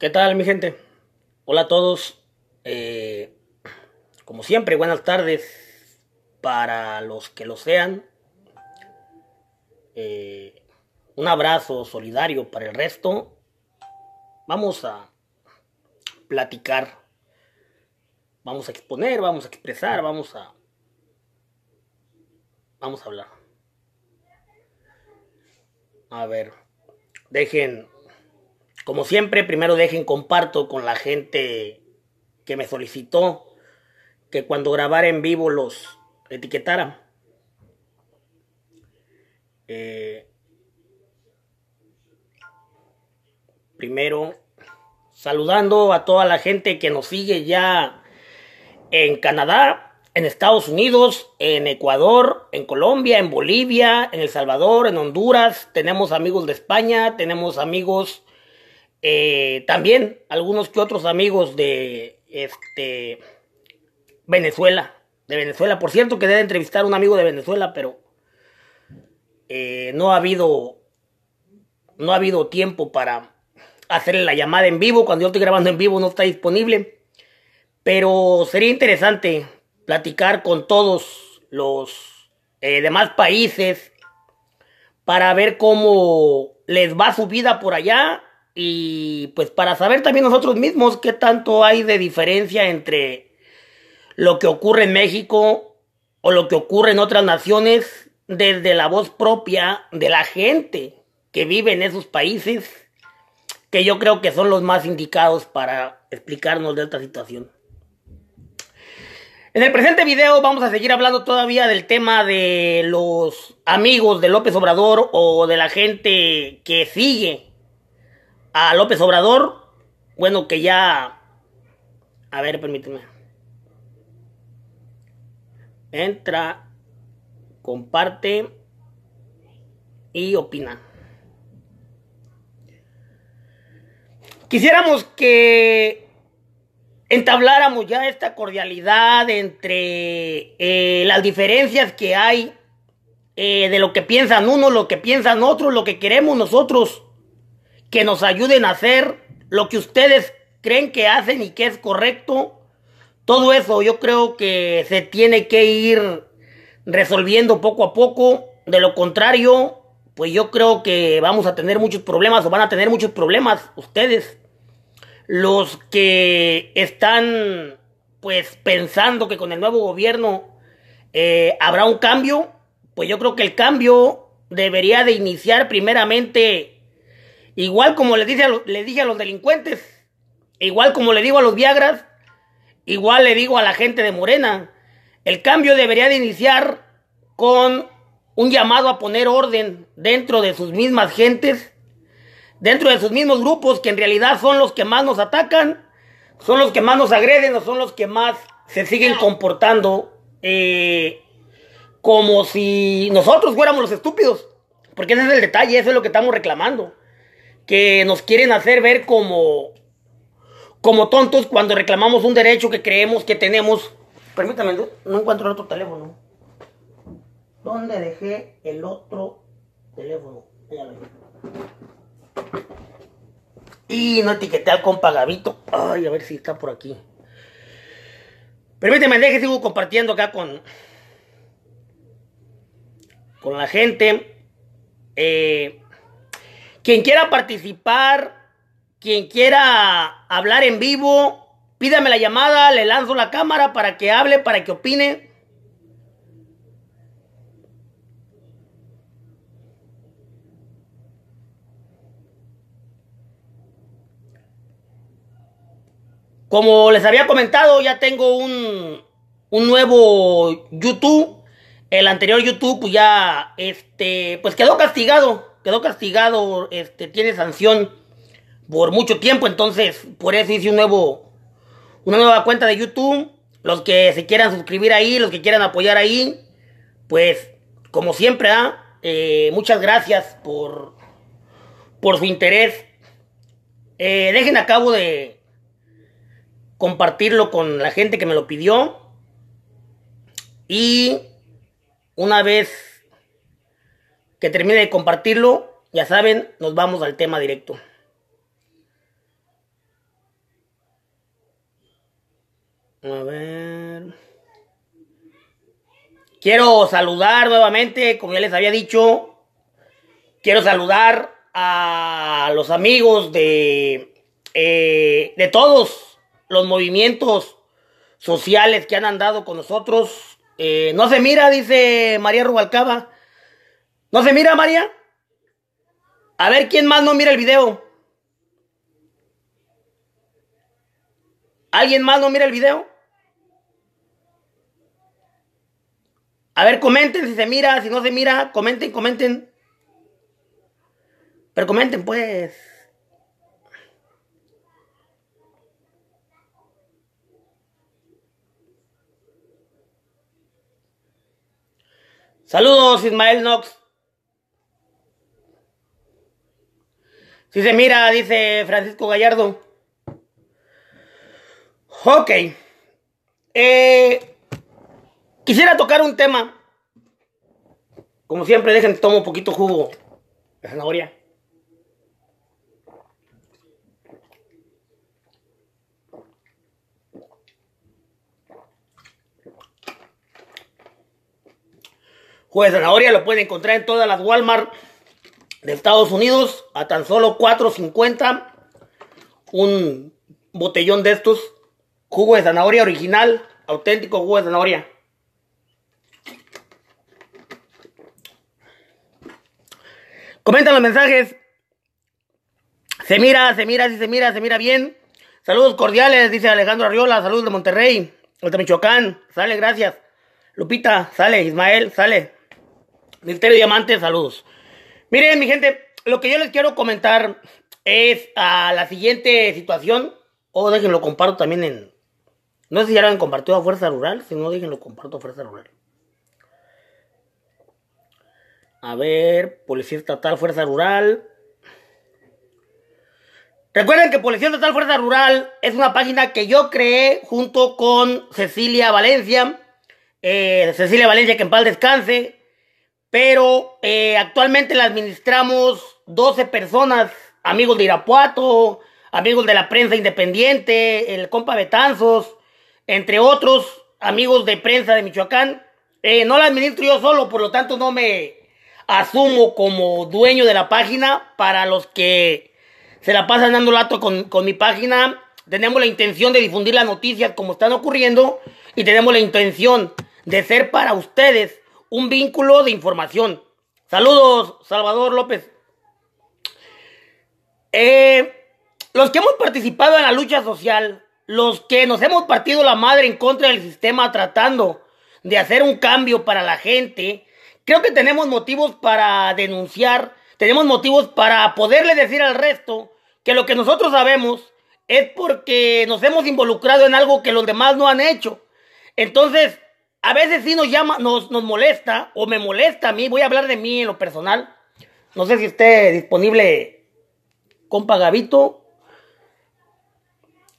¿Qué tal mi gente? Hola a todos. Eh, como siempre, buenas tardes para los que lo sean. Eh, un abrazo solidario para el resto. Vamos a platicar. Vamos a exponer, vamos a expresar, vamos a... Vamos a hablar. A ver, dejen como siempre, primero dejen comparto con la gente que me solicitó que cuando grabara en vivo los etiquetara. Eh, primero, saludando a toda la gente que nos sigue ya en Canadá, en Estados Unidos, en Ecuador, en Colombia, en Bolivia, en El Salvador, en Honduras. Tenemos amigos de España, tenemos amigos eh, también algunos que otros amigos de este Venezuela. De Venezuela, por cierto que debe entrevistar a un amigo de Venezuela, pero eh, no ha habido. No ha habido tiempo para hacerle la llamada en vivo. Cuando yo estoy grabando en vivo no está disponible. Pero sería interesante platicar con todos los eh, demás países para ver cómo les va su vida por allá y pues para saber también nosotros mismos qué tanto hay de diferencia entre lo que ocurre en México o lo que ocurre en otras naciones desde la voz propia de la gente que vive en esos países, que yo creo que son los más indicados para explicarnos de esta situación. En el presente video vamos a seguir hablando todavía del tema de los amigos de López Obrador o de la gente que sigue a López Obrador, bueno, que ya... A ver, permíteme. Entra, comparte y opina. Quisiéramos que entabláramos ya esta cordialidad entre eh, las diferencias que hay eh, de lo que piensan unos, lo que piensan otros, lo que queremos nosotros que nos ayuden a hacer lo que ustedes creen que hacen y que es correcto. Todo eso yo creo que se tiene que ir resolviendo poco a poco. De lo contrario, pues yo creo que vamos a tener muchos problemas o van a tener muchos problemas ustedes. Los que están pues pensando que con el nuevo gobierno eh, habrá un cambio, pues yo creo que el cambio debería de iniciar primeramente Igual como le dije, a los, delincuentes, igual como le digo a los Viagras, igual le digo a la gente de Morena, el cambio debería de iniciar con un llamado a poner orden dentro de sus mismas gentes, dentro de sus mismos grupos que en realidad son los que más nos atacan, son los que más nos agreden o son los que más se siguen comportando eh, como si nosotros fuéramos los estúpidos. Porque ese es el detalle, eso es lo que estamos reclamando que nos quieren hacer ver como, como tontos cuando reclamamos un derecho que creemos que tenemos. Permítame, no encuentro el otro teléfono. ¿Dónde dejé el otro teléfono? Y no etiqueté con compa Ay, a ver si está por aquí. Permíteme, deje, sigo compartiendo acá con, con la gente. Eh, quien quiera participar, quien quiera hablar en vivo, pídame la llamada, le lanzo la cámara para que hable, para que opine. Como les había comentado, ya tengo un, un nuevo YouTube. El anterior YouTube, pues ya, este, pues quedó castigado quedó castigado, este, tiene sanción por mucho tiempo, entonces por eso hice un nuevo, una nueva cuenta de YouTube. Los que se quieran suscribir ahí, los que quieran apoyar ahí, pues como siempre, ¿ah? eh, muchas gracias por, por su interés. Eh, dejen a cabo de compartirlo con la gente que me lo pidió. Y una vez que termine de compartirlo. Ya saben, nos vamos al tema directo. A ver. Quiero saludar nuevamente, como ya les había dicho, quiero saludar a los amigos de, eh, de todos los movimientos sociales que han andado con nosotros. Eh, no se mira, dice María Rubalcaba. ¿No se mira, María? A ver quién más no mira el video. ¿Alguien más no mira el video? A ver, comenten si se mira, si no se mira, comenten, comenten. Pero comenten, pues. Saludos, Ismael Knox. Si se mira, dice Francisco Gallardo. Ok. Eh, quisiera tocar un tema. Como siempre, dejen, tomo un poquito jugo de zanahoria. Juez de zanahoria lo pueden encontrar en todas las Walmart de Estados Unidos a tan solo 4.50 un botellón de estos jugo de zanahoria original, auténtico jugo de zanahoria. Comentan los mensajes. Se mira, se mira, si se mira, se mira bien. Saludos cordiales, dice Alejandro Arriola. Saludos de Monterrey, de Michoacán. Sale, gracias. Lupita, sale. Ismael, sale. Misterio Diamante, saludos. Miren, mi gente, lo que yo les quiero comentar es a ah, la siguiente situación. O déjenlo comparto también en. No sé si ya lo han compartido a Fuerza Rural. Si no, déjenlo comparto a Fuerza Rural. A ver, Policía Estatal, Fuerza Rural. Recuerden que Policía Estatal Fuerza Rural es una página que yo creé junto con Cecilia Valencia. Eh, Cecilia Valencia, que en paz descanse. Pero eh, actualmente la administramos 12 personas, amigos de Irapuato, amigos de la prensa independiente, el compa Betanzos, entre otros amigos de prensa de Michoacán. Eh, no la administro yo solo, por lo tanto no me asumo como dueño de la página. Para los que se la pasan dando lato con, con mi página, tenemos la intención de difundir la noticia como están ocurriendo y tenemos la intención de ser para ustedes un vínculo de información. Saludos, Salvador López. Eh, los que hemos participado en la lucha social, los que nos hemos partido la madre en contra del sistema tratando de hacer un cambio para la gente, creo que tenemos motivos para denunciar, tenemos motivos para poderle decir al resto que lo que nosotros sabemos es porque nos hemos involucrado en algo que los demás no han hecho. Entonces, a veces sí nos llama, nos, nos molesta, o me molesta a mí, voy a hablar de mí en lo personal. No sé si esté disponible compa Gavito.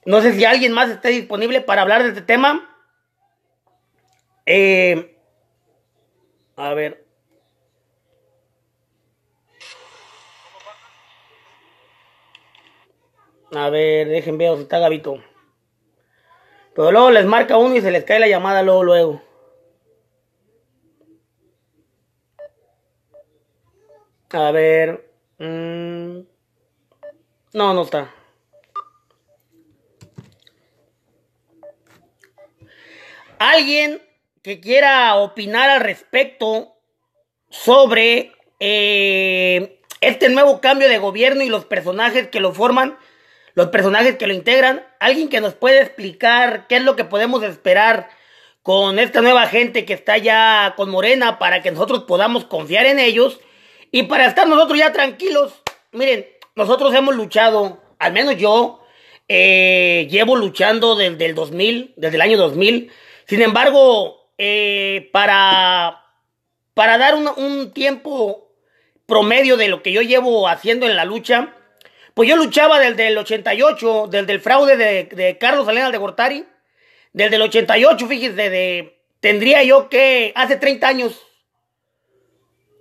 No sé si alguien más esté disponible para hablar de este tema. Eh, a ver. A ver, déjenme ver si está Gavito. Pero luego les marca uno y se les cae la llamada luego, luego. A ver. Mm, no, no está. Alguien que quiera opinar al respecto sobre eh, este nuevo cambio de gobierno y los personajes que lo forman, los personajes que lo integran. Alguien que nos pueda explicar qué es lo que podemos esperar con esta nueva gente que está ya con Morena para que nosotros podamos confiar en ellos y para estar nosotros ya tranquilos, miren, nosotros hemos luchado, al menos yo, eh, llevo luchando desde el 2000, desde el año 2000. Sin embargo, eh, para, para dar un, tiempo promedio de lo que yo llevo haciendo en la lucha, pues yo luchaba desde el 88, desde el fraude de, Carlos Alena de Gortari. Desde el 88, fíjense, de, tendría yo que, hace 30 años,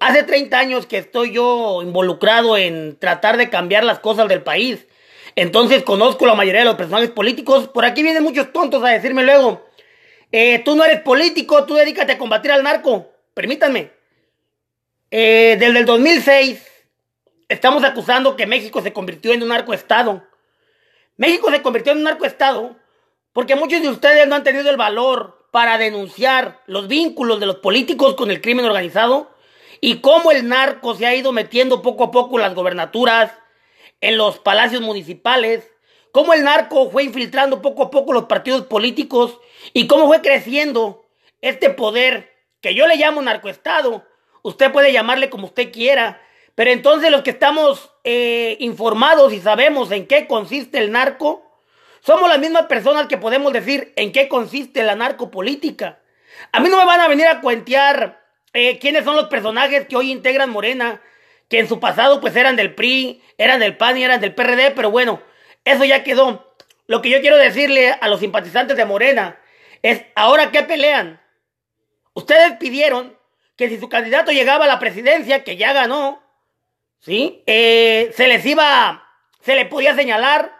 Hace 30 años que estoy yo involucrado en tratar de cambiar las cosas del país. Entonces conozco la mayoría de los personajes políticos. Por aquí vienen muchos tontos a decirme luego, eh, tú no eres político, tú dedícate a combatir al narco. Permítanme. Eh, desde el 2006 estamos acusando que México se convirtió en un narcoestado. México se convirtió en un narcoestado porque muchos de ustedes no han tenido el valor para denunciar los vínculos de los políticos con el crimen organizado y cómo el narco se ha ido metiendo poco a poco en las gobernaturas, en los palacios municipales, cómo el narco fue infiltrando poco a poco los partidos políticos y cómo fue creciendo este poder que yo le llamo narcoestado. Usted puede llamarle como usted quiera, pero entonces los que estamos eh, informados y sabemos en qué consiste el narco, somos las mismas personas que podemos decir en qué consiste la narcopolítica. A mí no me van a venir a cuentear eh, quiénes son los personajes que hoy integran Morena, que en su pasado pues eran del PRI, eran del PAN y eran del PRD, pero bueno, eso ya quedó. Lo que yo quiero decirle a los simpatizantes de Morena es, ahora qué pelean. Ustedes pidieron que si su candidato llegaba a la presidencia, que ya ganó, ¿sí? Eh, se les iba, se les podía señalar,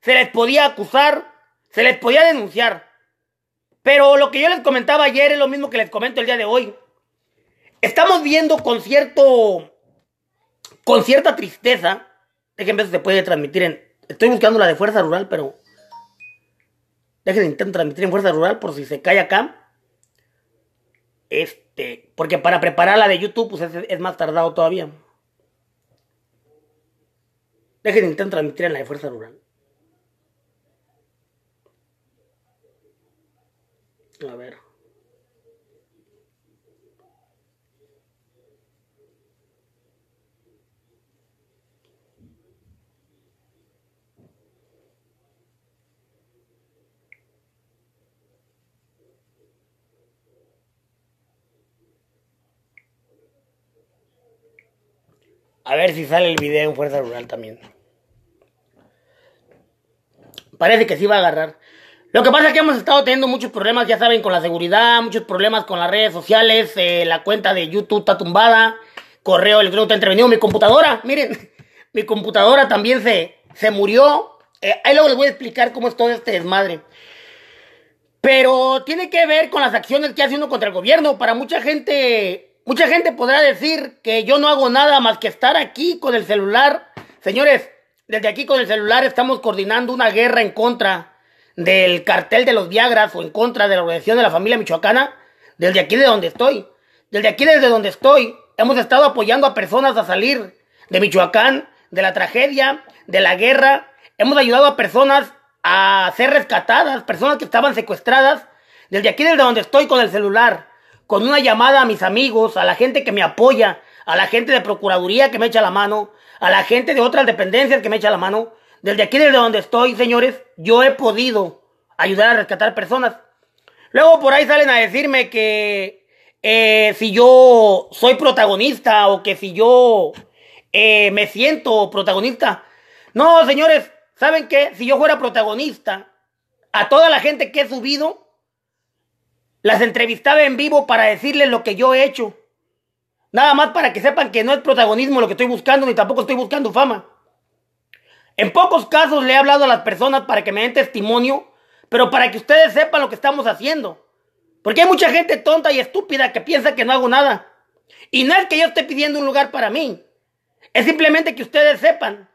se les podía acusar, se les podía denunciar. Pero lo que yo les comentaba ayer es lo mismo que les comento el día de hoy estamos viendo con cierto. con cierta tristeza. Déjenme ver si se puede transmitir en. Estoy buscando la de Fuerza Rural, pero. de intentar transmitir en Fuerza Rural por si se cae acá. Este. Porque para preparar la de YouTube, pues es, más tardado todavía. Dejen de intentar transmitir en la de Fuerza Rural. A ver. A ver si sale el video en Fuerza Rural también. Parece que sí va a agarrar. Lo que pasa es que hemos estado teniendo muchos problemas, ya saben, con la seguridad, muchos problemas con las redes sociales, eh, la cuenta de YouTube está tumbada, correo electrónico está intervenido, mi computadora, miren, mi computadora también se, se murió. Eh, ahí luego les voy a explicar cómo es todo este desmadre. Pero tiene que ver con las acciones que hace uno contra el gobierno. Para mucha gente mucha gente podrá decir que yo no hago nada más que estar aquí con el celular. Señores, desde aquí con el celular estamos coordinando una guerra en contra del cartel de los Viagras o en contra de la organización de la familia michoacana. Desde aquí de donde estoy. Desde aquí desde donde estoy. Hemos estado apoyando a personas a salir de Michoacán, de la tragedia, de la guerra. Hemos ayudado a personas a ser rescatadas, personas que estaban secuestradas. Desde aquí desde donde estoy con el celular con una llamada a mis amigos, a la gente que me apoya, a la gente de Procuraduría que me echa la mano, a la gente de otras dependencias que me echa la mano. Desde aquí, desde donde estoy, señores, yo he podido ayudar a rescatar personas. Luego por ahí salen a decirme que eh, si yo soy protagonista o que si yo eh, me siento protagonista. No, señores, ¿saben qué? Si yo fuera protagonista, a toda la gente que he subido, las entrevistaba en vivo para decirles lo que yo he hecho. Nada más para que sepan que no es protagonismo lo que estoy buscando, ni tampoco estoy buscando fama. En pocos casos le he hablado a las personas para que me den testimonio, pero para que ustedes sepan lo que estamos haciendo. Porque hay mucha gente tonta y estúpida que piensa que no hago nada. Y no es que yo esté pidiendo un lugar para mí. Es simplemente que ustedes sepan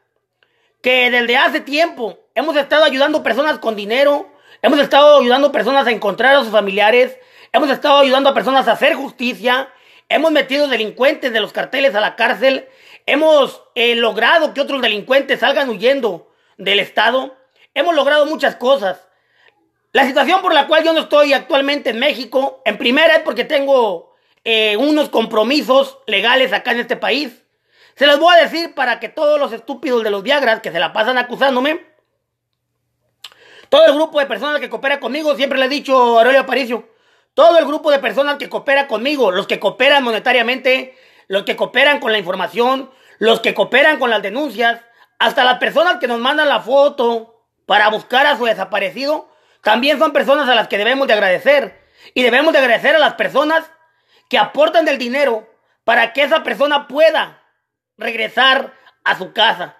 que desde hace tiempo hemos estado ayudando personas con dinero, Hemos estado ayudando a personas a encontrar a sus familiares. Hemos estado ayudando a personas a hacer justicia. Hemos metido delincuentes de los carteles a la cárcel. Hemos eh, logrado que otros delincuentes salgan huyendo del Estado. Hemos logrado muchas cosas. La situación por la cual yo no estoy actualmente en México, en primera es porque tengo eh, unos compromisos legales acá en este país. Se los voy a decir para que todos los estúpidos de los Viagras que se la pasan acusándome, todo el grupo de personas que coopera conmigo, siempre le he dicho a Aurelio Aparicio, todo el grupo de personas que coopera conmigo, los que cooperan monetariamente, los que cooperan con la información, los que cooperan con las denuncias, hasta las personas que nos mandan la foto para buscar a su desaparecido, también son personas a las que debemos de agradecer. Y debemos de agradecer a las personas que aportan del dinero para que esa persona pueda regresar a su casa.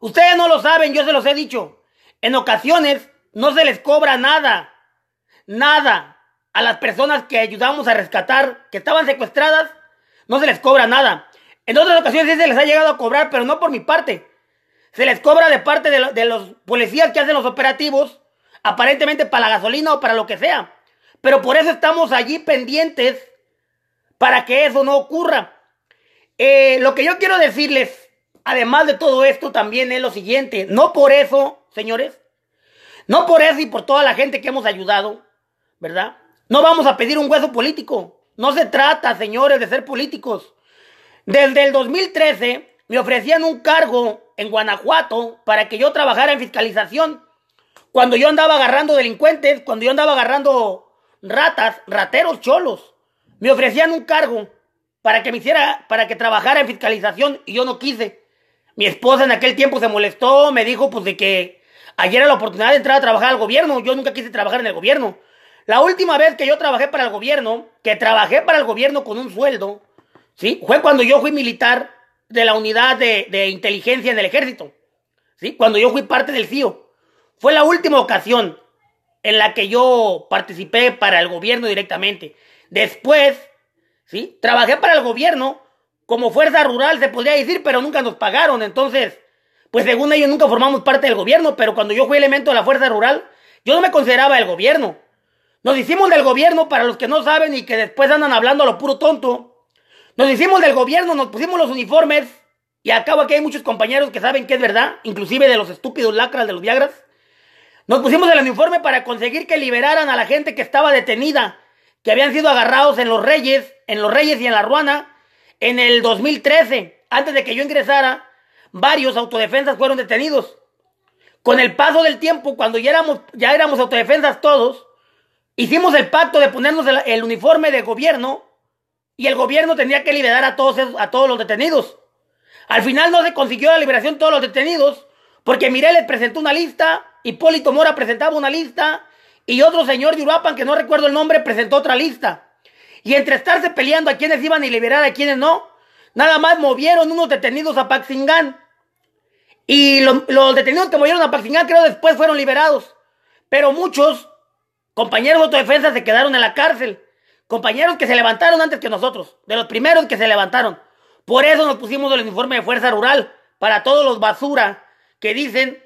Ustedes no lo saben, yo se los he dicho. En ocasiones no se les cobra nada, nada a las personas que ayudamos a rescatar, que estaban secuestradas, no se les cobra nada. En otras ocasiones sí se les ha llegado a cobrar, pero no por mi parte. Se les cobra de parte de, los policías que hacen los operativos, aparentemente para la gasolina o para lo que sea. Pero por eso estamos allí pendientes para que eso no ocurra. Eh, lo que yo quiero decirles, además de todo esto, también es lo siguiente. No por eso señores. No por eso y por toda la gente que hemos ayudado, ¿verdad? No vamos a pedir un hueso político. No se trata, señores, de ser políticos. Desde el 2013 me ofrecían un cargo en Guanajuato para que yo trabajara en fiscalización. Cuando yo andaba agarrando delincuentes, cuando yo andaba agarrando ratas, rateros, cholos, me ofrecían un cargo para que me hiciera, para que trabajara en fiscalización y yo no quise. Mi esposa en aquel tiempo se molestó, me dijo pues de que Ayer era la oportunidad de entrar a trabajar al gobierno. Yo nunca quise trabajar en el gobierno. La última vez que yo trabajé para el gobierno, que trabajé para el gobierno con un sueldo, ¿sí? Fue cuando yo fui militar de la unidad de, inteligencia en el ejército, ¿sí? Cuando yo fui parte del CIO. Fue la última ocasión en la que yo participé para el gobierno directamente. Después, ¿sí? Trabajé para el gobierno como fuerza rural, se podría decir, pero nunca nos pagaron. Entonces, pues según ellos nunca formamos parte del gobierno, pero cuando yo fui elemento de la Fuerza Rural, yo no me consideraba el gobierno. Nos hicimos del gobierno para los que no saben y que después andan hablando a lo puro tonto. Nos hicimos del gobierno, nos pusimos los uniformes y acabo aquí hay muchos compañeros que saben que es verdad, inclusive de los estúpidos lacras de los Viagras. Nos pusimos el uniforme para conseguir que liberaran a la gente que estaba detenida, que habían sido agarrados en los Reyes, en los Reyes y en la Ruana en el 2013, antes de que yo ingresara varios autodefensas fueron detenidos. Con el paso del tiempo, cuando ya éramos, ya éramos autodefensas todos, hicimos el pacto de ponernos el, uniforme de gobierno y el gobierno tenía que liberar a todos, a todos los detenidos. Al final no se consiguió la liberación de todos los detenidos porque Mireles presentó una lista, Hipólito Mora presentaba una lista y otro señor de Uruapan, que no recuerdo el nombre, presentó otra lista. Y entre estarse peleando a quienes iban a liberar, a quienes no, Nada más movieron unos detenidos a Paxingán. Y los, detenidos que movieron a Paxingán, creo después fueron liberados. Pero muchos compañeros de autodefensa se quedaron en la cárcel. Compañeros que se levantaron antes que nosotros. De los primeros que se levantaron. Por eso nos pusimos el uniforme de fuerza rural. Para todos los basura que dicen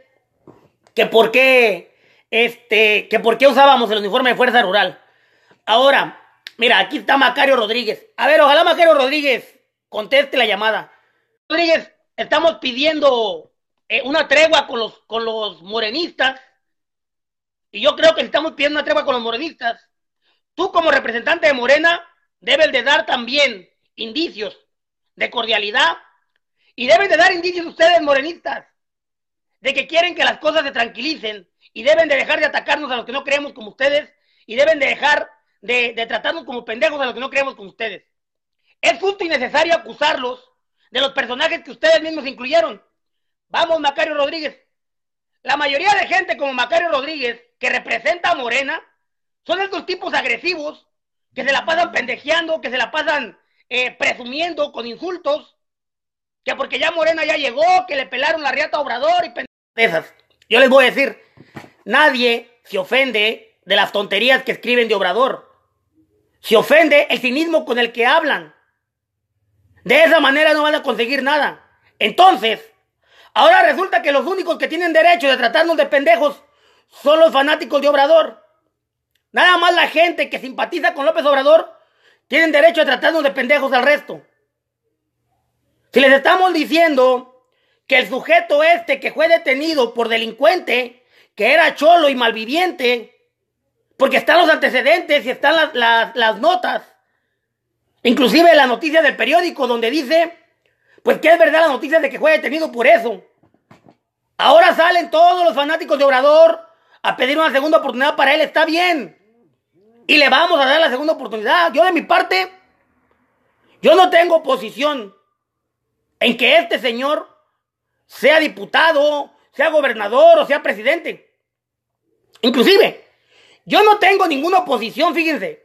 que por qué, este, que por qué usábamos el uniforme de fuerza rural. Ahora, mira, aquí está Macario Rodríguez. A ver, ojalá Macario Rodríguez conteste la llamada. Rodríguez, estamos pidiendo eh, una tregua con los, con los morenistas. Y yo creo que estamos pidiendo una tregua con los morenistas. Tú como representante de Morena debes de dar también indicios de cordialidad y deben de dar indicios ustedes morenistas de que quieren que las cosas se tranquilicen y deben de dejar de atacarnos a los que no creemos como ustedes y deben de dejar de, de tratarnos como pendejos a los que no creemos como ustedes. Es justo y necesario acusarlos de los personajes que ustedes mismos incluyeron. Vamos, Macario Rodríguez. La mayoría de gente como Macario Rodríguez, que representa a Morena, son estos tipos agresivos que se la pasan pendejeando, que se la pasan eh, presumiendo con insultos, que porque ya Morena ya llegó, que le pelaron la riata a Obrador y Yo les voy a decir, nadie se ofende de las tonterías que escriben de Obrador. Se ofende el cinismo con el que hablan. De esa manera no van a conseguir nada. Entonces, ahora resulta que los únicos que tienen derecho de tratarnos de pendejos son los fanáticos de Obrador. Nada más la gente que simpatiza con López Obrador tienen derecho a tratarnos de pendejos al resto. Si les estamos diciendo que el sujeto este que fue detenido por delincuente, que era cholo y malviviente, porque están los antecedentes y están las, las notas, Inclusive la noticia del periódico donde dice, pues que es verdad la noticia de que fue detenido por eso. Ahora salen todos los fanáticos de Obrador a pedir una segunda oportunidad para él, está bien. Y le vamos a dar la segunda oportunidad. Yo de mi parte, yo no tengo posición en que este señor sea diputado, sea gobernador o sea presidente. Inclusive, yo no tengo ninguna oposición, fíjense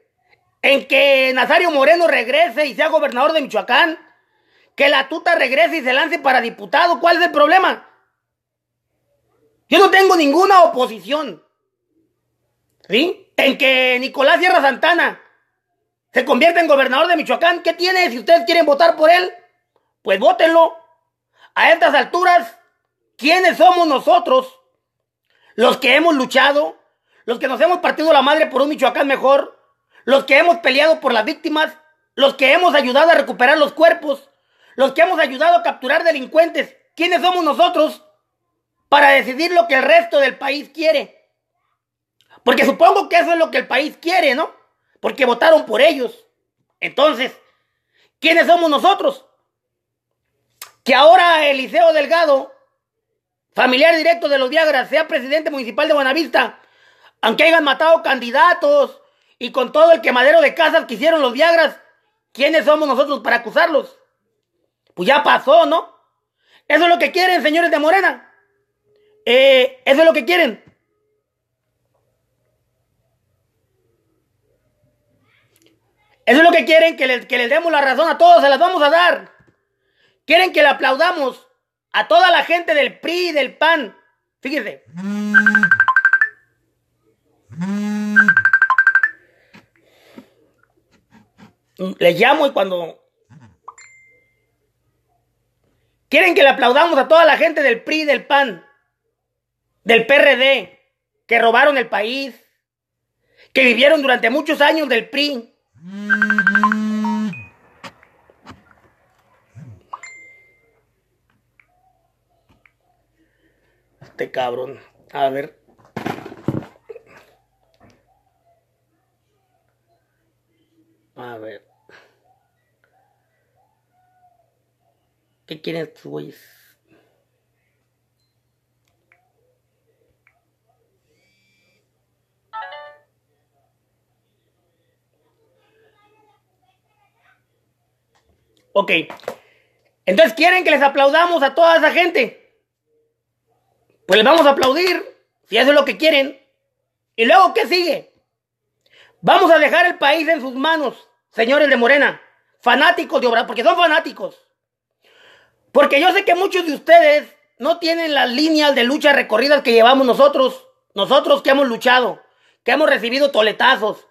en que Nazario Moreno regrese y sea gobernador de Michoacán, que la tuta regrese y se lance para diputado, ¿cuál es el problema? Yo no tengo ninguna oposición. ¿Sí? En que Nicolás Sierra Santana se convierta en gobernador de Michoacán, ¿qué tiene? Si ustedes quieren votar por él, pues votenlo. A estas alturas, ¿quiénes somos nosotros? Los que hemos luchado, los que nos hemos partido la madre por un Michoacán mejor, los que hemos peleado por las víctimas, los que hemos ayudado a recuperar los cuerpos, los que hemos ayudado a capturar delincuentes. ¿Quiénes somos nosotros para decidir lo que el resto del país quiere? Porque supongo que eso es lo que el país quiere, ¿no? Porque votaron por ellos. Entonces, ¿quiénes somos nosotros? Que ahora Eliseo Delgado, familiar directo de los Diagras, sea presidente municipal de Buenavista, aunque hayan matado candidatos, y con todo el quemadero de casas que hicieron los Viagras, ¿quiénes somos nosotros para acusarlos? Pues ya pasó, ¿no? Eso es lo que quieren, señores de Morena. Eh, eso es lo que quieren. Eso es lo que quieren, que les, que les demos la razón a todos, se las vamos a dar. Quieren que le aplaudamos a toda la gente del PRI, y del PAN. Fíjense. Le llamo y cuando... Quieren que le aplaudamos a toda la gente del PRI, del PAN, del PRD, que robaron el país, que vivieron durante muchos años del PRI. Este cabrón. A ver. A ver. ¿Qué quieren estos pues, güeyes? Ok. Entonces, ¿quieren que les aplaudamos a toda esa gente? Pues les vamos a aplaudir, si eso es lo que quieren. ¿Y luego qué sigue? Vamos a dejar el país en sus manos, señores de Morena, fanáticos de Obrador, porque son fanáticos. Porque yo sé que muchos de ustedes no tienen las líneas de lucha recorridas que llevamos nosotros. Nosotros que hemos luchado, que hemos recibido toletazos,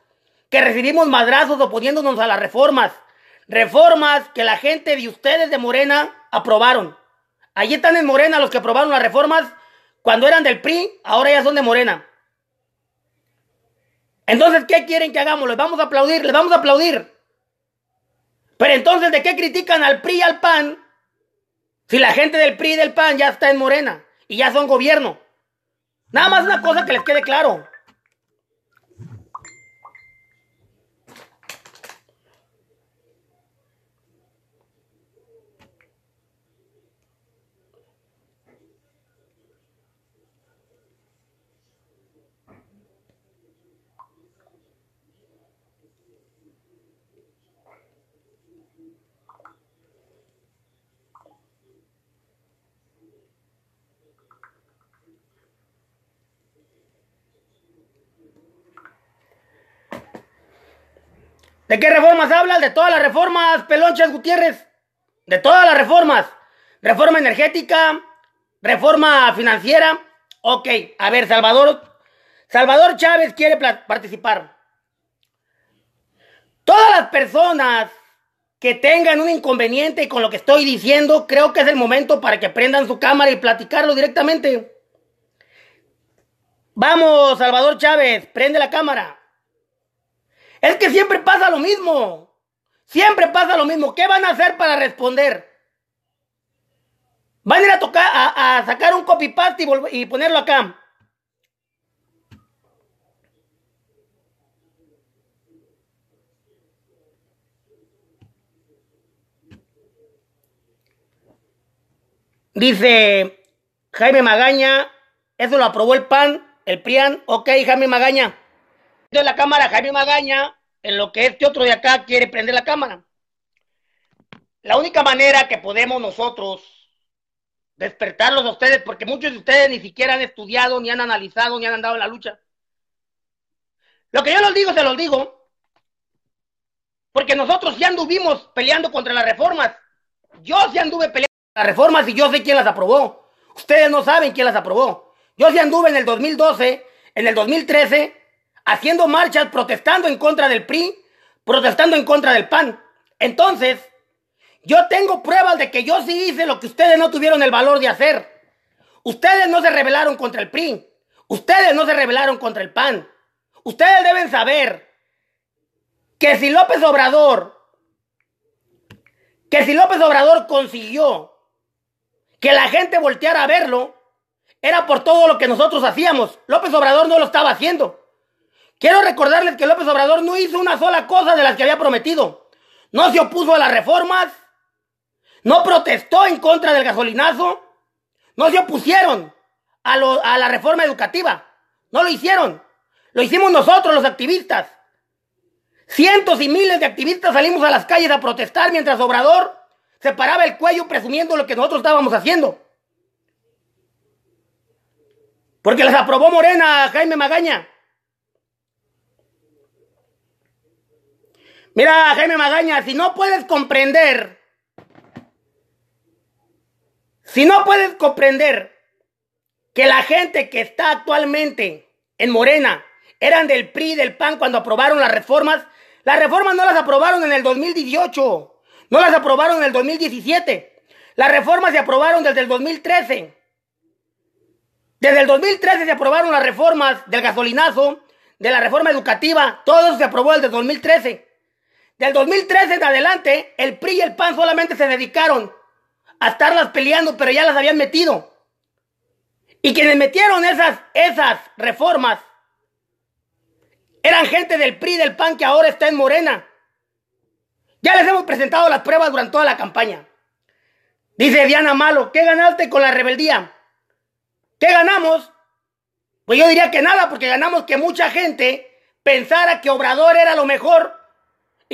que recibimos madrazos oponiéndonos a las reformas. Reformas que la gente de ustedes de Morena aprobaron. Allí están en Morena los que aprobaron las reformas cuando eran del PRI, ahora ya son de Morena. Entonces, ¿qué quieren que hagamos? Les vamos a aplaudir, les vamos a aplaudir. Pero entonces, ¿de qué critican al PRI y al PAN si la gente del PRI y del PAN ya está en Morena y ya son gobierno. Nada más una cosa que les quede claro. ¿De qué reformas hablas? De todas las reformas, Pelonches, Gutiérrez. De todas las reformas. Reforma energética, reforma financiera. Ok, a ver, Salvador. Salvador Chávez quiere participar. Todas las personas que tengan un inconveniente con lo que estoy diciendo, creo que es el momento para que prendan su cámara y platicarlo directamente. Vamos, Salvador Chávez, prende la cámara. Es que siempre pasa lo mismo. Siempre pasa lo mismo. ¿Qué van a hacer para responder? Van a ir a tocar, a, sacar un copy paste y, y ponerlo acá. Dice Jaime Magaña, eso lo aprobó el PAN, el PRIAN. Ok, Jaime Magaña de la cámara Jaime Magaña, en lo que este otro de acá quiere prender la cámara. La única manera que podemos nosotros despertarlos a ustedes, porque muchos de ustedes ni siquiera han estudiado, ni han analizado, ni han andado en la lucha. Lo que yo los digo, se los digo, porque nosotros ya anduvimos peleando contra las reformas. Yo sí anduve peleando contra las reformas y yo sé quién las aprobó. Ustedes no saben quién las aprobó. Yo sí anduve en el 2012, en el 2013, haciendo marchas, protestando en contra del PRI, protestando en contra del PAN. Entonces, yo tengo pruebas de que yo sí hice lo que ustedes no tuvieron el valor de hacer. Ustedes no se rebelaron contra el PRI. Ustedes no se rebelaron contra el PAN. Ustedes deben saber que si López Obrador, que si López Obrador consiguió que la gente volteara a verlo, era por todo lo que nosotros hacíamos. López Obrador no lo estaba haciendo. Quiero recordarles que López Obrador no hizo una sola cosa de las que había prometido. No se opuso a las reformas. No protestó en contra del gasolinazo. No se opusieron a, la reforma educativa. No lo hicieron. Lo hicimos nosotros, los activistas. Cientos y miles de activistas salimos a las calles a protestar mientras Obrador se paraba el cuello presumiendo lo que nosotros estábamos haciendo. Porque las aprobó Morena Jaime Magaña. Mira, Jaime Magaña, si no puedes comprender, si no puedes comprender que la gente que está actualmente en Morena eran del PRI, del PAN cuando aprobaron las reformas, las reformas no las aprobaron en el 2018, no las aprobaron en el 2017, las reformas se aprobaron desde el 2013. Desde el 2013 se aprobaron las reformas del gasolinazo, de la reforma educativa, todo eso se aprobó desde el 2013. Del 2013 en adelante, el PRI y el PAN solamente se dedicaron a estarlas peleando, pero ya las habían metido. Y quienes metieron esas, esas reformas eran gente del PRI, del PAN, que ahora está en Morena. Ya les hemos presentado las pruebas durante toda la campaña. Dice Diana Malo, ¿qué ganaste con la rebeldía? ¿Qué ganamos? Pues yo diría que nada, porque ganamos que mucha gente pensara que Obrador era lo mejor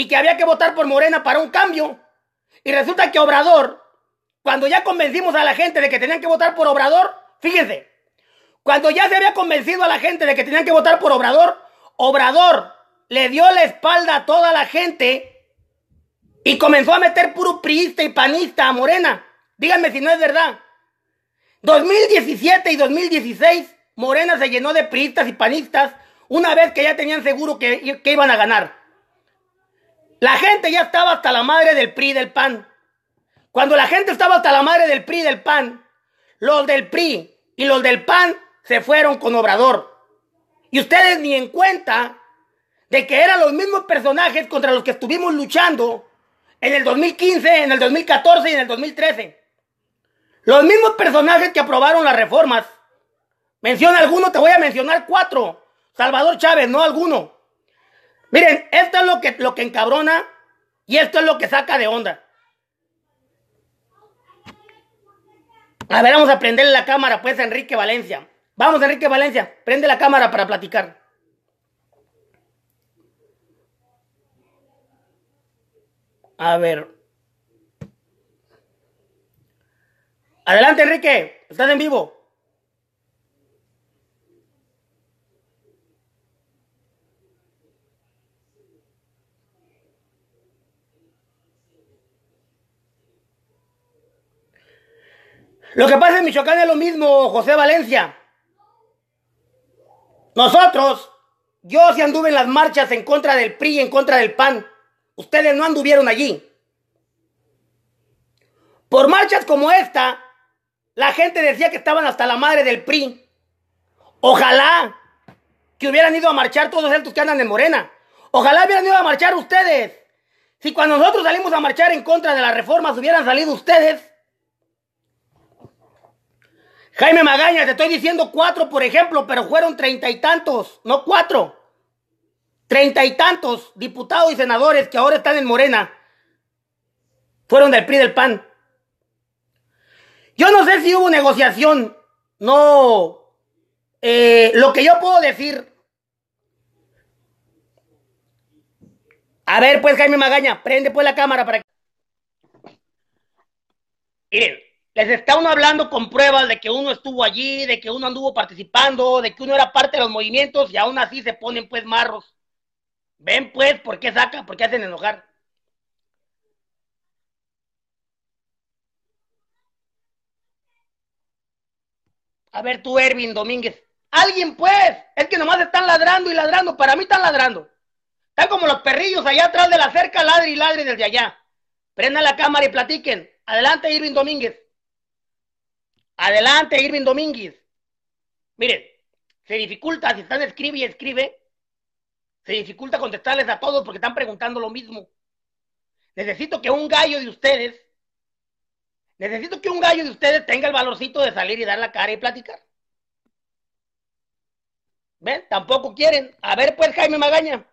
y que había que votar por Morena para un cambio. Y resulta que Obrador, cuando ya convencimos a la gente de que tenían que votar por Obrador, fíjense, cuando ya se había convencido a la gente de que tenían que votar por Obrador, Obrador le dio la espalda a toda la gente y comenzó a meter puro priista y panista a Morena. Díganme si no es verdad. 2017 y 2016, Morena se llenó de priistas y panistas una vez que ya tenían seguro que, que iban a ganar. La gente ya estaba hasta la madre del PRI del PAN. Cuando la gente estaba hasta la madre del PRI del PAN, los del PRI y los del PAN se fueron con Obrador. Y ustedes ni en cuenta de que eran los mismos personajes contra los que estuvimos luchando en el 2015, en el 2014 y en el 2013. Los mismos personajes que aprobaron las reformas. Menciona alguno, te voy a mencionar cuatro. Salvador Chávez, no alguno. Miren, esto es lo que, lo que encabrona y esto es lo que saca de onda. A ver, vamos a prenderle la cámara, pues, Enrique Valencia. Vamos, Enrique Valencia, prende la cámara para platicar. A ver. Adelante, Enrique, estás en vivo. Lo que pasa en Michoacán es lo mismo, José Valencia. Nosotros, yo sí anduve en las marchas en contra del PRI en contra del PAN. Ustedes no anduvieron allí. Por marchas como esta, la gente decía que estaban hasta la madre del PRI. Ojalá que hubieran ido a marchar todos estos que andan en Morena. Ojalá hubieran ido a marchar ustedes. Si cuando nosotros salimos a marchar en contra de las reformas hubieran salido ustedes, Jaime Magaña, te estoy diciendo cuatro, por ejemplo, pero fueron treinta y tantos, no cuatro. Treinta y tantos diputados y senadores que ahora están en Morena fueron del PRI del PAN. Yo no sé si hubo negociación, no. Eh, lo que yo puedo decir. A ver, pues Jaime Magaña, prende pues la cámara para que. Miren les está uno hablando con pruebas de que uno estuvo allí, de que uno anduvo participando, de que uno era parte de los movimientos y aún así se ponen pues marros. Ven pues, ¿por qué saca? ¿Por qué hacen enojar? A ver tú, Ervin Domínguez. Alguien pues, es que nomás están ladrando y ladrando, para mí están ladrando. Están como los perrillos allá atrás de la cerca, ladre y ladre desde allá. Prendan la cámara y platiquen. Adelante, Irving Domínguez. Adelante, Irving Domínguez. Miren, se dificulta, si están escribe y escribe, se dificulta contestarles a todos porque están preguntando lo mismo. Necesito que un gallo de ustedes, necesito que un gallo de ustedes tenga el valorcito de salir y dar la cara y platicar. ¿Ven? Tampoco quieren. A ver, pues, Jaime Magaña.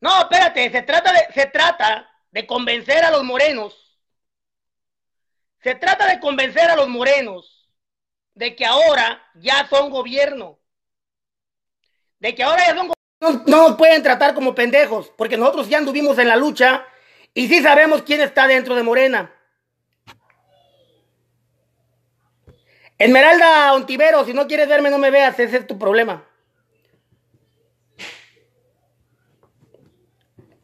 No, espérate, se trata de, se trata de convencer a los morenos se trata de convencer a los morenos de que ahora ya son gobierno. De que ahora ya son gobierno. No, nos pueden tratar como pendejos, porque nosotros ya anduvimos en la lucha y sí sabemos quién está dentro de Morena. Esmeralda Ontivero, si no quieres verme, no me veas, ese es tu problema.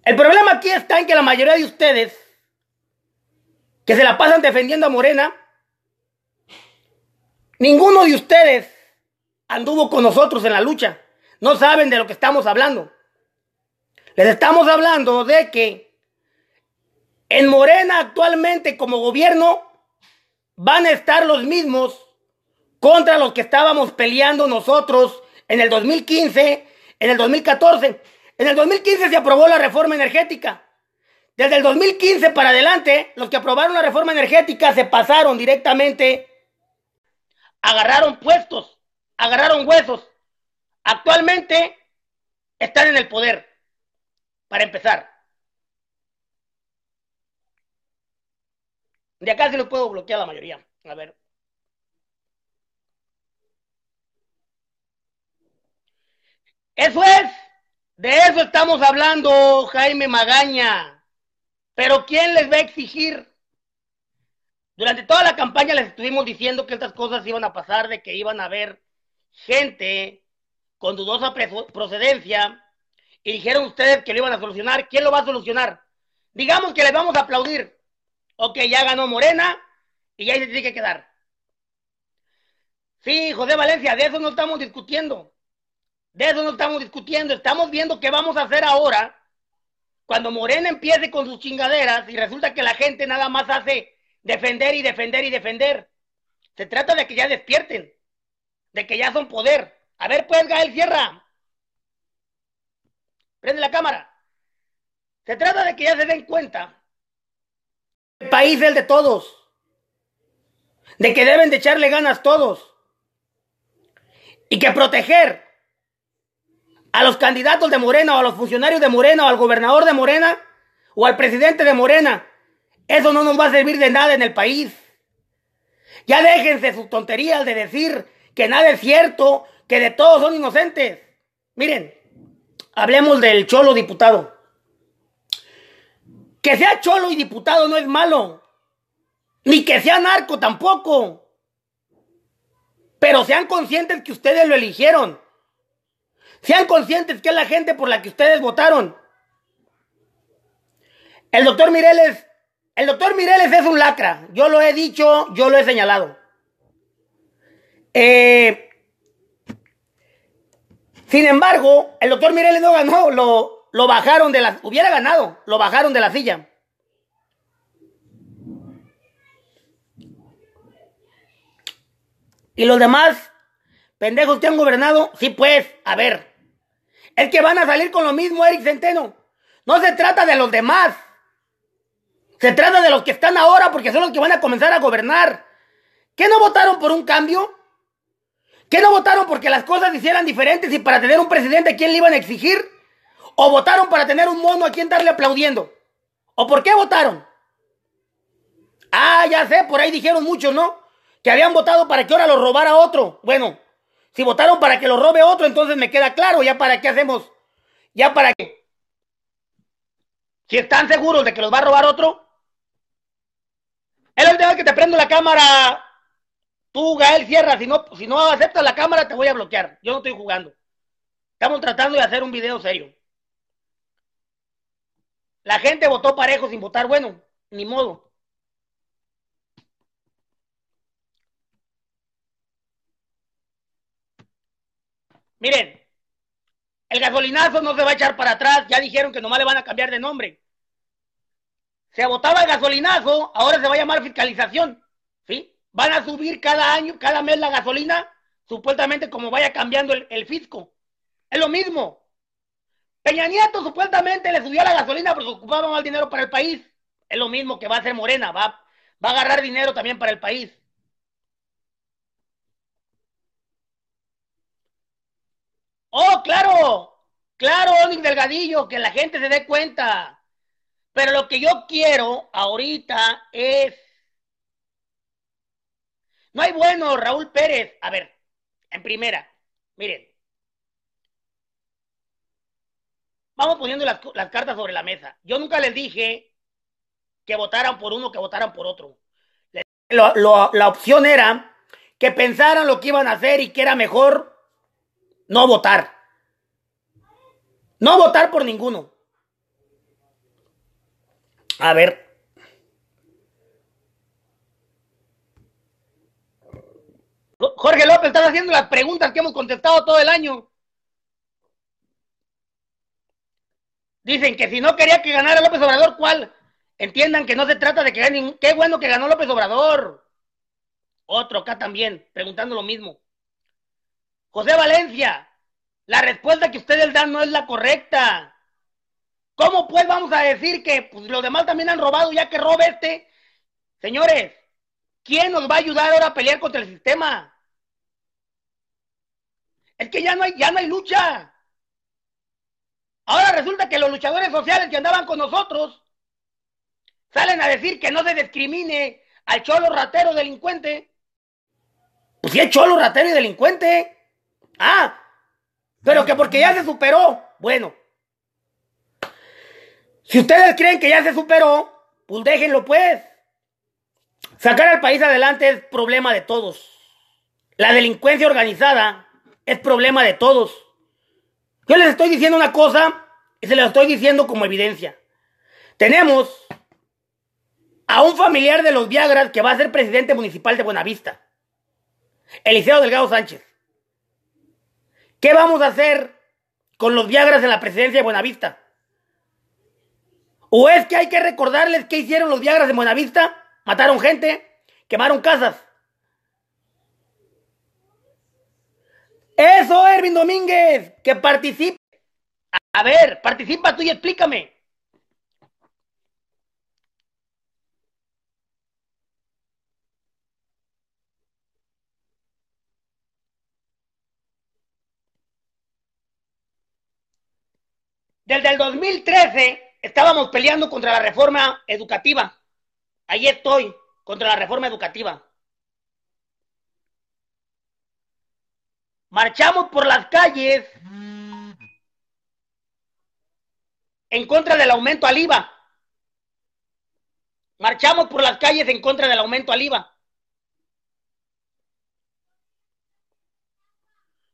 El problema aquí está en que la mayoría de ustedes que se la pasan defendiendo a Morena, ninguno de ustedes anduvo con nosotros en la lucha. No saben de lo que estamos hablando. Les estamos hablando de que en Morena actualmente como gobierno van a estar los mismos contra los que estábamos peleando nosotros en el 2015, en el 2014. En el 2015 se aprobó la reforma energética. Desde el 2015 para adelante, los que aprobaron la reforma energética se pasaron directamente, agarraron puestos, agarraron huesos. Actualmente están en el poder, para empezar. De acá se los puedo bloquear la mayoría. A ver. Eso es. De eso estamos hablando, Jaime Magaña. Pero ¿quién les va a exigir? Durante toda la campaña les estuvimos diciendo que estas cosas iban a pasar, de que iban a haber gente con dudosa procedencia y dijeron ustedes que lo iban a solucionar. ¿Quién lo va a solucionar? Digamos que les vamos a aplaudir. Ok, ya ganó Morena y ya se tiene que quedar. Sí, José Valencia, de eso no estamos discutiendo. De eso no estamos discutiendo. Estamos viendo qué vamos a hacer ahora cuando Morena empiece con sus chingaderas y resulta que la gente nada más hace defender y defender y defender. Se trata de que ya despierten, de que ya son poder. A ver, pues, Gael, cierra. Prende la cámara. Se trata de que ya se den cuenta. El país es el de todos. De que deben de echarle ganas todos. Y que proteger a los candidatos de Morena o a los funcionarios de Morena o al gobernador de Morena o al presidente de Morena. Eso no nos va a servir de nada en el país. Ya déjense sus tonterías de decir que nada es cierto, que de todos son inocentes. Miren, hablemos del cholo diputado. Que sea cholo y diputado no es malo. Ni que sea narco tampoco. Pero sean conscientes que ustedes lo eligieron. Sean conscientes que es la gente por la que ustedes votaron. El doctor Mireles, el doctor Mireles es un lacra. Yo lo he dicho, yo lo he señalado. Eh, sin embargo, el doctor Mireles no ganó, lo, lo bajaron de la, hubiera ganado, lo bajaron de la silla. Y los demás pendejos que han gobernado, sí pues, a ver es que van a salir con lo mismo, Eric Centeno. No se trata de los demás. Se trata de los que están ahora porque son los que van a comenzar a gobernar. ¿Qué no votaron por un cambio? ¿Qué no votaron porque las cosas hicieran diferentes y para tener un presidente a quién le iban a exigir? ¿O votaron para tener un mono a quien darle aplaudiendo? ¿O por qué votaron? Ah, ya sé, por ahí dijeron muchos, ¿no? Que habían votado para que ahora lo robara otro. Bueno, si votaron para que lo robe otro, entonces me queda claro, ya para qué hacemos, ya para qué. Si están seguros de que los va a robar otro, es la última vez que te prendo la cámara. Tú, Gael, cierra. Si no, si no aceptas la cámara, te voy a bloquear. Yo no estoy jugando. Estamos tratando de hacer un video serio. La gente votó parejo sin votar bueno, ni modo. Miren, el gasolinazo no se va a echar para atrás, ya dijeron que nomás le van a cambiar de nombre. Se agotaba el gasolinazo, ahora se va a llamar fiscalización, ¿sí? Van a subir cada año, cada mes la gasolina, supuestamente como vaya cambiando el, fisco. Es lo mismo, Peña Nieto supuestamente le subió la gasolina porque ocupaba más dinero para el país. Es lo mismo que va a hacer Morena, va, va, a agarrar dinero también para el país. Oh, claro, claro, Olin Delgadillo, que la gente se dé cuenta. Pero lo que yo quiero ahorita es... No hay bueno, Raúl Pérez. A ver, en primera, miren. Vamos poniendo las, cartas sobre la mesa. Yo nunca les dije que votaran por uno, que votaran por otro. la opción era que pensaran lo que iban a hacer y que era mejor no votar. No votar por ninguno. A ver. Jorge López, está haciendo las preguntas que hemos contestado todo el año. Dicen que si no quería que ganara López Obrador, ¿cuál? Entiendan que no se trata de que gane. Qué bueno que ganó López Obrador. Otro acá también, preguntando lo mismo. José Valencia, la respuesta que ustedes dan no es la correcta. ¿Cómo pues vamos a decir que pues, los demás también han robado ya que robe este? Señores, ¿quién nos va a ayudar ahora a pelear contra el sistema? Es que ya no hay, ya no hay lucha. Ahora resulta que los luchadores sociales que andaban con nosotros salen a decir que no se discrimine al cholo ratero delincuente. Pues si es cholo ratero y delincuente. Ah, pero que porque ya se superó. Bueno, si ustedes creen que ya se superó, pues déjenlo pues. Sacar al país adelante es problema de todos. La delincuencia organizada es problema de todos. Yo les estoy diciendo una cosa y se la estoy diciendo como evidencia. Tenemos a un familiar de los Viagras que va a ser presidente municipal de Buenavista. Eliseo Delgado Sánchez. ¿Qué vamos a hacer con los Viagras en la presidencia de Buenavista? ¿O es que hay que recordarles qué hicieron los Viagras en Buenavista? Mataron gente, quemaron casas. Eso, Erwin Domínguez, que participe. A ver, participa tú y explícame. Desde el 2013 estábamos peleando contra la reforma educativa. Ahí estoy, contra la reforma educativa. Marchamos por las calles en contra del aumento al IVA. Marchamos por las calles en contra del aumento al IVA.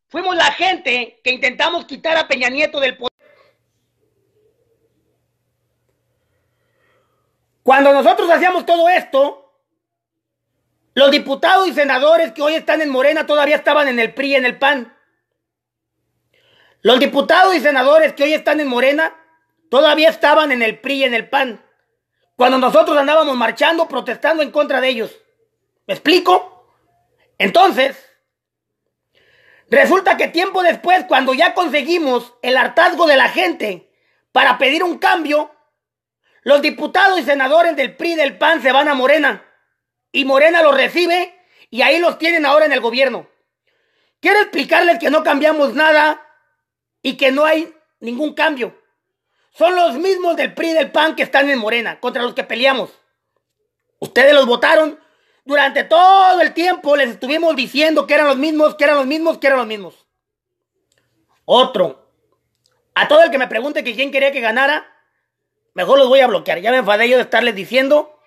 Fuimos la gente que intentamos quitar a Peña Nieto del poder. Cuando nosotros hacíamos todo esto, los diputados y senadores que hoy están en Morena todavía estaban en el PRI, en el PAN. Los diputados y senadores que hoy están en Morena todavía estaban en el PRI, en el PAN. Cuando nosotros andábamos marchando, protestando en contra de ellos. ¿Me explico? Entonces, resulta que tiempo después, cuando ya conseguimos el hartazgo de la gente para pedir un cambio, los diputados y senadores del PRI del PAN se van a Morena. Y Morena los recibe y ahí los tienen ahora en el gobierno. Quiero explicarles que no cambiamos nada y que no hay ningún cambio. Son los mismos del PRI del PAN que están en Morena, contra los que peleamos. Ustedes los votaron. Durante todo el tiempo les estuvimos diciendo que eran los mismos, que eran los mismos, que eran los mismos. Otro. A todo el que me pregunte que quién quería que ganara, Mejor los voy a bloquear. Ya me enfadé yo de estarles diciendo.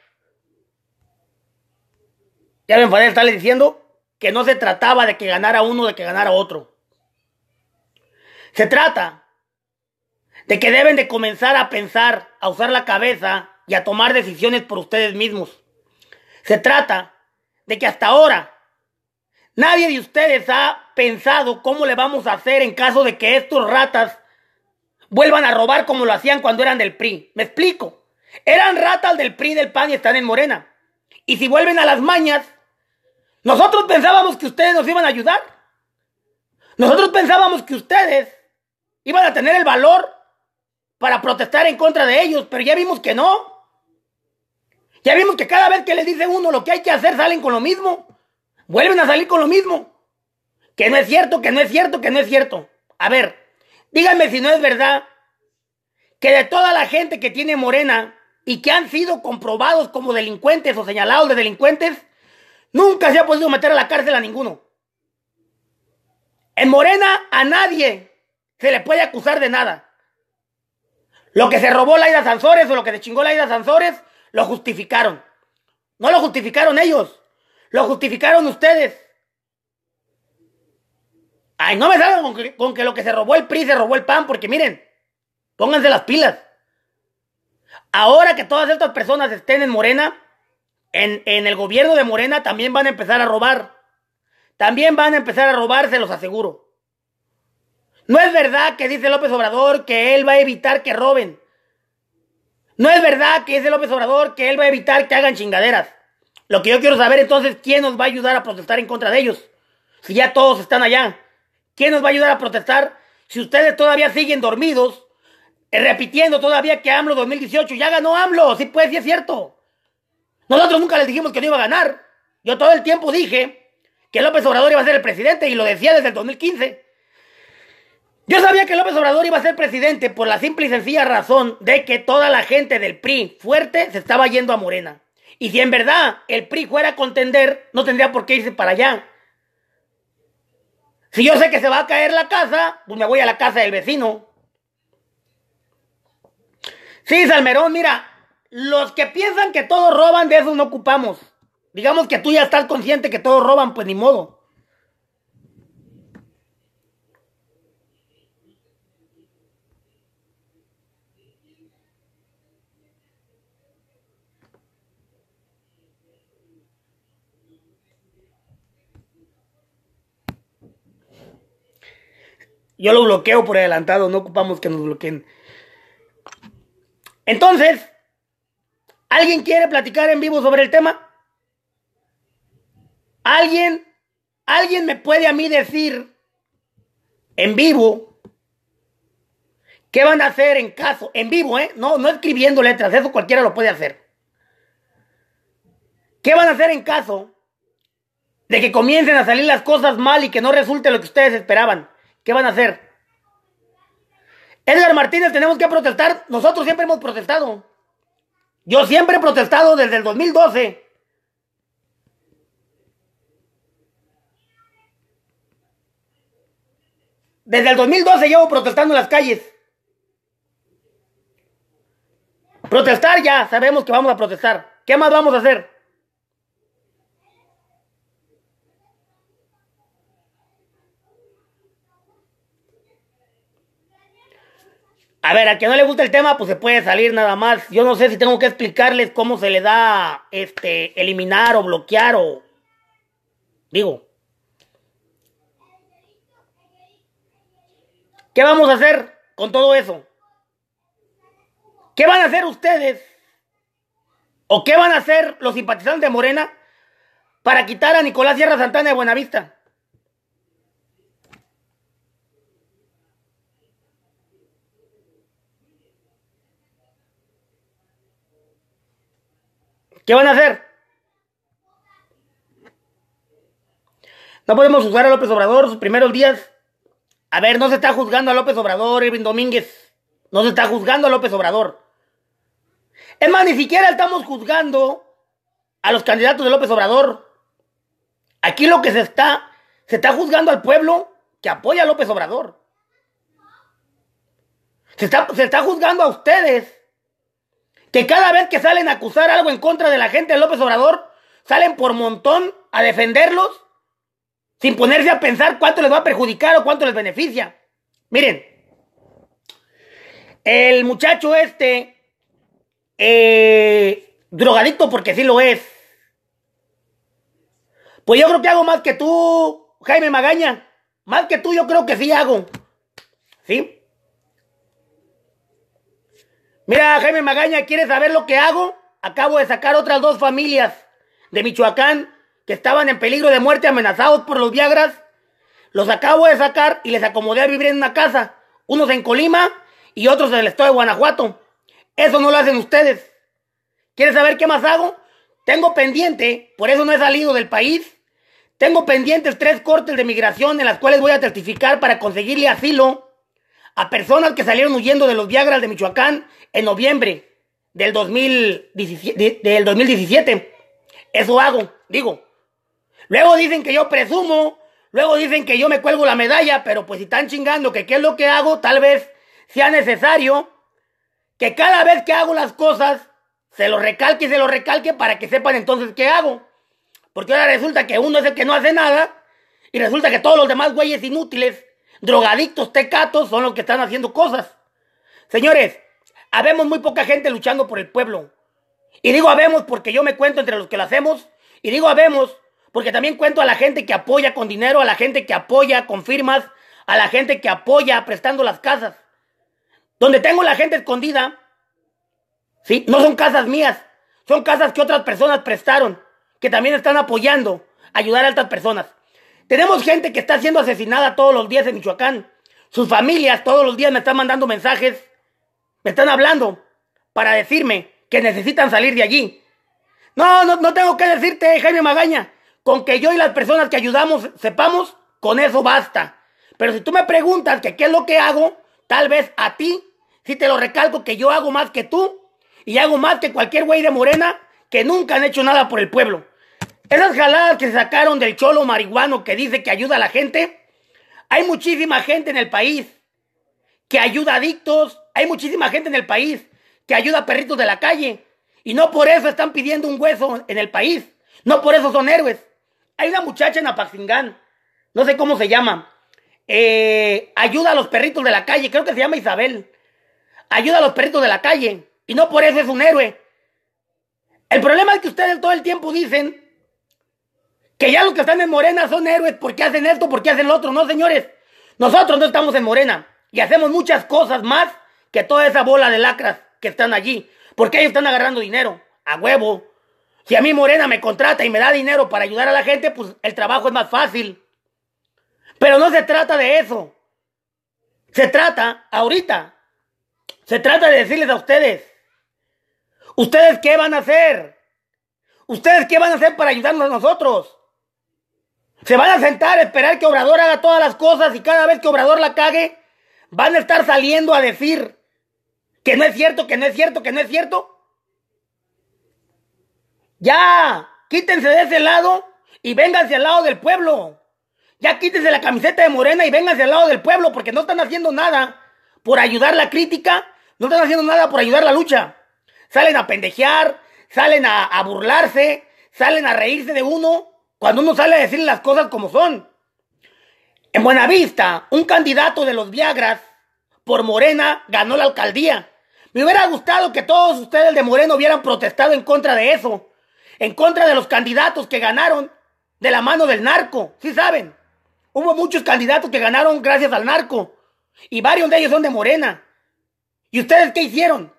Ya me enfadé de estarles diciendo que no se trataba de que ganara uno, o de que ganara otro. Se trata de que deben de comenzar a pensar, a usar la cabeza y a tomar decisiones por ustedes mismos. Se trata de que hasta ahora nadie de ustedes ha pensado cómo le vamos a hacer en caso de que estos ratas vuelvan a robar como lo hacían cuando eran del PRI. Me explico. Eran ratas del PRI del PAN y están en Morena. Y si vuelven a las mañas, nosotros pensábamos que ustedes nos iban a ayudar. Nosotros pensábamos que ustedes iban a tener el valor para protestar en contra de ellos, pero ya vimos que no. Ya vimos que cada vez que les dice uno lo que hay que hacer, salen con lo mismo. Vuelven a salir con lo mismo. Que no es cierto, que no es cierto, que no es cierto. A ver, Díganme si no es verdad que de toda la gente que tiene morena y que han sido comprobados como delincuentes o señalados de delincuentes, nunca se ha podido meter a la cárcel a ninguno. En morena a nadie se le puede acusar de nada. Lo que se robó la ida Sansores o lo que se chingó ida Sansores, lo justificaron. No lo justificaron ellos, lo justificaron ustedes. Ay, no me salgan con que, con que lo que se robó el PRI se robó el PAN, porque miren, pónganse las pilas. Ahora que todas estas personas estén en Morena, en, en, el gobierno de Morena también van a empezar a robar. También van a empezar a robar, se los aseguro. No es verdad que dice López Obrador que él va a evitar que roben. No es verdad que dice López Obrador que él va a evitar que hagan chingaderas. Lo que yo quiero saber entonces, ¿quién nos va a ayudar a protestar en contra de ellos? Si ya todos están allá. ¿Quién nos va a ayudar a protestar si ustedes todavía siguen dormidos? Eh, repitiendo todavía que AMLO 2018 ya ganó AMLO, sí pues, sí es cierto. Nosotros nunca les dijimos que no iba a ganar. Yo todo el tiempo dije que López Obrador iba a ser el presidente y lo decía desde el 2015. Yo sabía que López Obrador iba a ser presidente por la simple y sencilla razón de que toda la gente del PRI fuerte se estaba yendo a Morena. Y si en verdad el PRI fuera a contender, no tendría por qué irse para allá. Si yo sé que se va a caer la casa, pues me voy a la casa del vecino. Sí, Salmerón, mira, los que piensan que todos roban, de eso no ocupamos. Digamos que tú ya estás consciente que todos roban, pues ni modo. Yo lo bloqueo por adelantado, no ocupamos que nos bloqueen. Entonces, ¿alguien quiere platicar en vivo sobre el tema? ¿Alguien, alguien me puede a mí decir en vivo qué van a hacer en caso, en vivo, ¿eh? No, no escribiendo letras, eso cualquiera lo puede hacer. ¿Qué van a hacer en caso de que comiencen a salir las cosas mal y que no resulte lo que ustedes esperaban? ¿Qué van a hacer? Edgar Martínez, tenemos que protestar. Nosotros siempre hemos protestado. Yo siempre he protestado desde el 2012. Desde el 2012 llevo protestando en las calles. Protestar ya, sabemos que vamos a protestar. ¿Qué más vamos a hacer? A ver, a quien no le gusta el tema, pues se puede salir nada más. Yo no sé si tengo que explicarles cómo se le da este eliminar o bloquear o digo. ¿Qué vamos a hacer con todo eso? ¿Qué van a hacer ustedes? ¿O qué van a hacer los simpatizantes de Morena para quitar a Nicolás Sierra Santana de Buenavista? ¿Qué van a hacer? No podemos juzgar a López Obrador sus primeros días. A ver, no se está juzgando a López Obrador, Irving Domínguez. No se está juzgando a López Obrador. Es más, ni siquiera estamos juzgando a los candidatos de López Obrador. Aquí lo que se está, se está juzgando al pueblo que apoya a López Obrador. Se está, se está juzgando a ustedes que cada vez que salen a acusar algo en contra de la gente de López Obrador, salen por montón a defenderlos sin ponerse a pensar cuánto les va a perjudicar o cuánto les beneficia. Miren, el muchacho este, eh, drogadicto porque sí lo es. Pues yo creo que hago más que tú, Jaime Magaña. Más que tú, yo creo que sí hago. ¿Sí? Mira, Jaime Magaña, ¿quiere saber lo que hago? Acabo de sacar otras dos familias de Michoacán que estaban en peligro de muerte amenazados por los Viagras. Los acabo de sacar y les acomodé a vivir en una casa. Unos en Colima y otros en el estado de Guanajuato. Eso no lo hacen ustedes. ¿Quieres saber qué más hago? Tengo pendiente, por eso no he salido del país. Tengo pendientes tres cortes de migración en las cuales voy a certificar para conseguirle asilo a personas que salieron huyendo de los viagras de Michoacán en noviembre del, 2017, del 2017. Eso hago, digo. Luego dicen que yo presumo, luego dicen que yo me cuelgo la medalla, pero pues si están chingando que qué es lo que hago, tal vez sea necesario que cada vez que hago las cosas, se lo recalque y se lo recalque para que sepan entonces qué hago. Porque ahora resulta que uno es el que no hace nada y resulta que todos los demás güeyes inútiles drogadictos, tecatos son los que están haciendo cosas. Señores, habemos muy poca gente luchando por el pueblo. Y digo habemos porque yo me cuento entre los que lo hacemos. Y digo habemos porque también cuento a la gente que apoya con dinero, a la gente que apoya con firmas, a la gente que apoya prestando las casas. Donde tengo la gente escondida, ¿sí? No son casas mías, son casas que otras personas prestaron, que también están apoyando ayudar a otras personas. Tenemos gente que está siendo asesinada todos los días en Michoacán. Sus familias todos los días me están mandando mensajes. Me están hablando para decirme que necesitan salir de allí. No, no, tengo que decirte, Jaime Magaña. Con que yo y las personas que ayudamos sepamos, con eso basta. Pero si tú me preguntas que qué es lo que hago, tal vez a ti, si te lo recalco que yo hago más que tú y hago más que cualquier güey de morena que nunca han hecho nada por el pueblo. Esas jaladas que se sacaron del cholo marihuano que dice que ayuda a la gente, hay muchísima gente en el país que ayuda a adictos, hay muchísima gente en el país que ayuda a perritos de la calle. Y no por eso están pidiendo un hueso en el país, no por eso son héroes. Hay una muchacha en Apaxingán, no sé cómo se llama, eh, ayuda a los perritos de la calle, creo que se llama Isabel. Ayuda a los perritos de la calle y no por eso es un héroe. El problema es que ustedes todo el tiempo dicen que ya los que están en Morena son héroes porque hacen esto, porque hacen lo otro. No, señores. Nosotros no estamos en Morena. Y hacemos muchas cosas más que toda esa bola de lacras que están allí. Porque ellos están agarrando dinero. A huevo. Si a mí Morena me contrata y me da dinero para ayudar a la gente, pues el trabajo es más fácil. Pero no se trata de eso. Se trata, ahorita, se trata de decirles a ustedes, ¿ustedes qué van a hacer? ¿Ustedes qué van a hacer para ayudarnos a nosotros? Se van a sentar a esperar que Obrador haga todas las cosas y cada vez que Obrador la cague, van a estar saliendo a decir que no es cierto, que no es cierto, que no es cierto. Ya, quítense de ese lado y vénganse al lado del pueblo. Ya quítense la camiseta de Morena y vénganse al lado del pueblo porque no están haciendo nada por ayudar la crítica, no están haciendo nada por ayudar la lucha. Salen a pendejear, salen a, a burlarse, salen a reírse de uno cuando uno sale a decir las cosas como son. En Buenavista, un candidato de los Viagras por Morena ganó la alcaldía. Me hubiera gustado que todos ustedes de Moreno hubieran protestado en contra de eso. En contra de los candidatos que ganaron de la mano del narco. Sí saben. Hubo muchos candidatos que ganaron gracias al narco. Y varios de ellos son de Morena. ¿Y ustedes qué hicieron?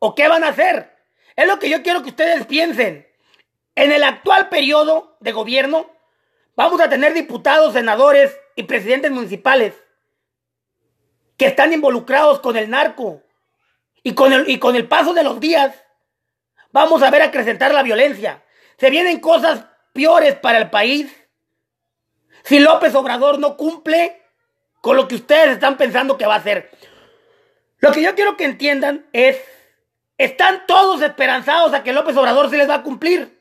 ¿O qué van a hacer? Es lo que yo quiero que ustedes piensen. En el actual periodo de gobierno vamos a tener diputados, senadores y presidentes municipales que están involucrados con el narco. Y con el, y con el paso de los días vamos a ver acrecentar la violencia. Se vienen cosas peores para el país si López Obrador no cumple con lo que ustedes están pensando que va a hacer. Lo que yo quiero que entiendan es, están todos esperanzados a que López Obrador se les va a cumplir.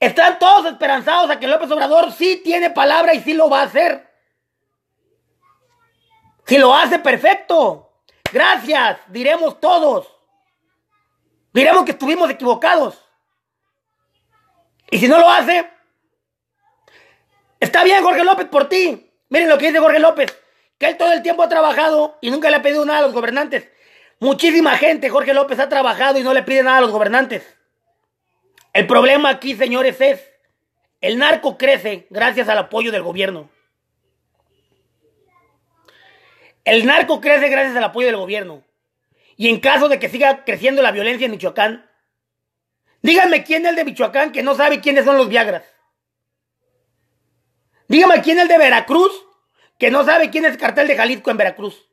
Están todos esperanzados a que López Obrador sí tiene palabra y sí lo va a hacer. Si lo hace, perfecto. Gracias, diremos todos. Diremos que estuvimos equivocados. Y si no lo hace, está bien Jorge López por ti. Miren lo que dice Jorge López, que él todo el tiempo ha trabajado y nunca le ha pedido nada a los gobernantes. Muchísima gente, Jorge López, ha trabajado y no le pide nada a los gobernantes. El problema aquí, señores, es el narco crece gracias al apoyo del gobierno. El narco crece gracias al apoyo del gobierno. Y en caso de que siga creciendo la violencia en Michoacán, díganme quién es el de Michoacán que no sabe quiénes son los Viagras. Dígame quién es el de Veracruz que no sabe quién es el cartel de Jalisco en Veracruz.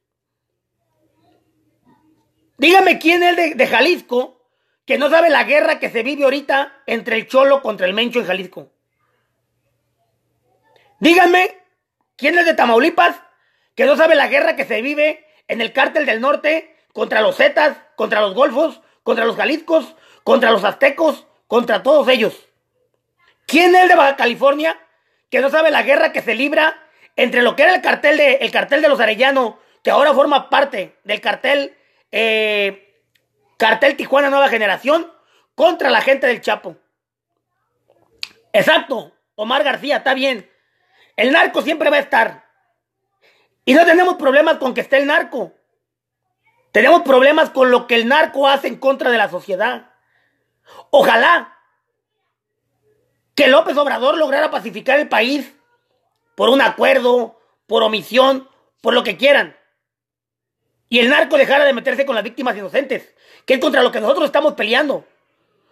Dígame quién es el de, de Jalisco que no sabe la guerra que se vive ahorita entre el Cholo contra el Mencho en Jalisco. Díganme, ¿quién es de Tamaulipas que no sabe la guerra que se vive en el cártel del norte contra los Zetas, contra los Golfos, contra los Jaliscos, contra los Aztecos, contra todos ellos? ¿Quién es de Baja California que no sabe la guerra que se libra entre lo que era el cartel de, el cartel de los Arellano, que ahora forma parte del cartel eh, Cartel Tijuana Nueva Generación contra la gente del Chapo. Exacto, Omar García, está bien. El narco siempre va a estar. Y no tenemos problemas con que esté el narco. Tenemos problemas con lo que el narco hace en contra de la sociedad. Ojalá que López Obrador lograra pacificar el país por un acuerdo, por omisión, por lo que quieran. Y el narco dejara de meterse con las víctimas inocentes que es contra lo que nosotros estamos peleando,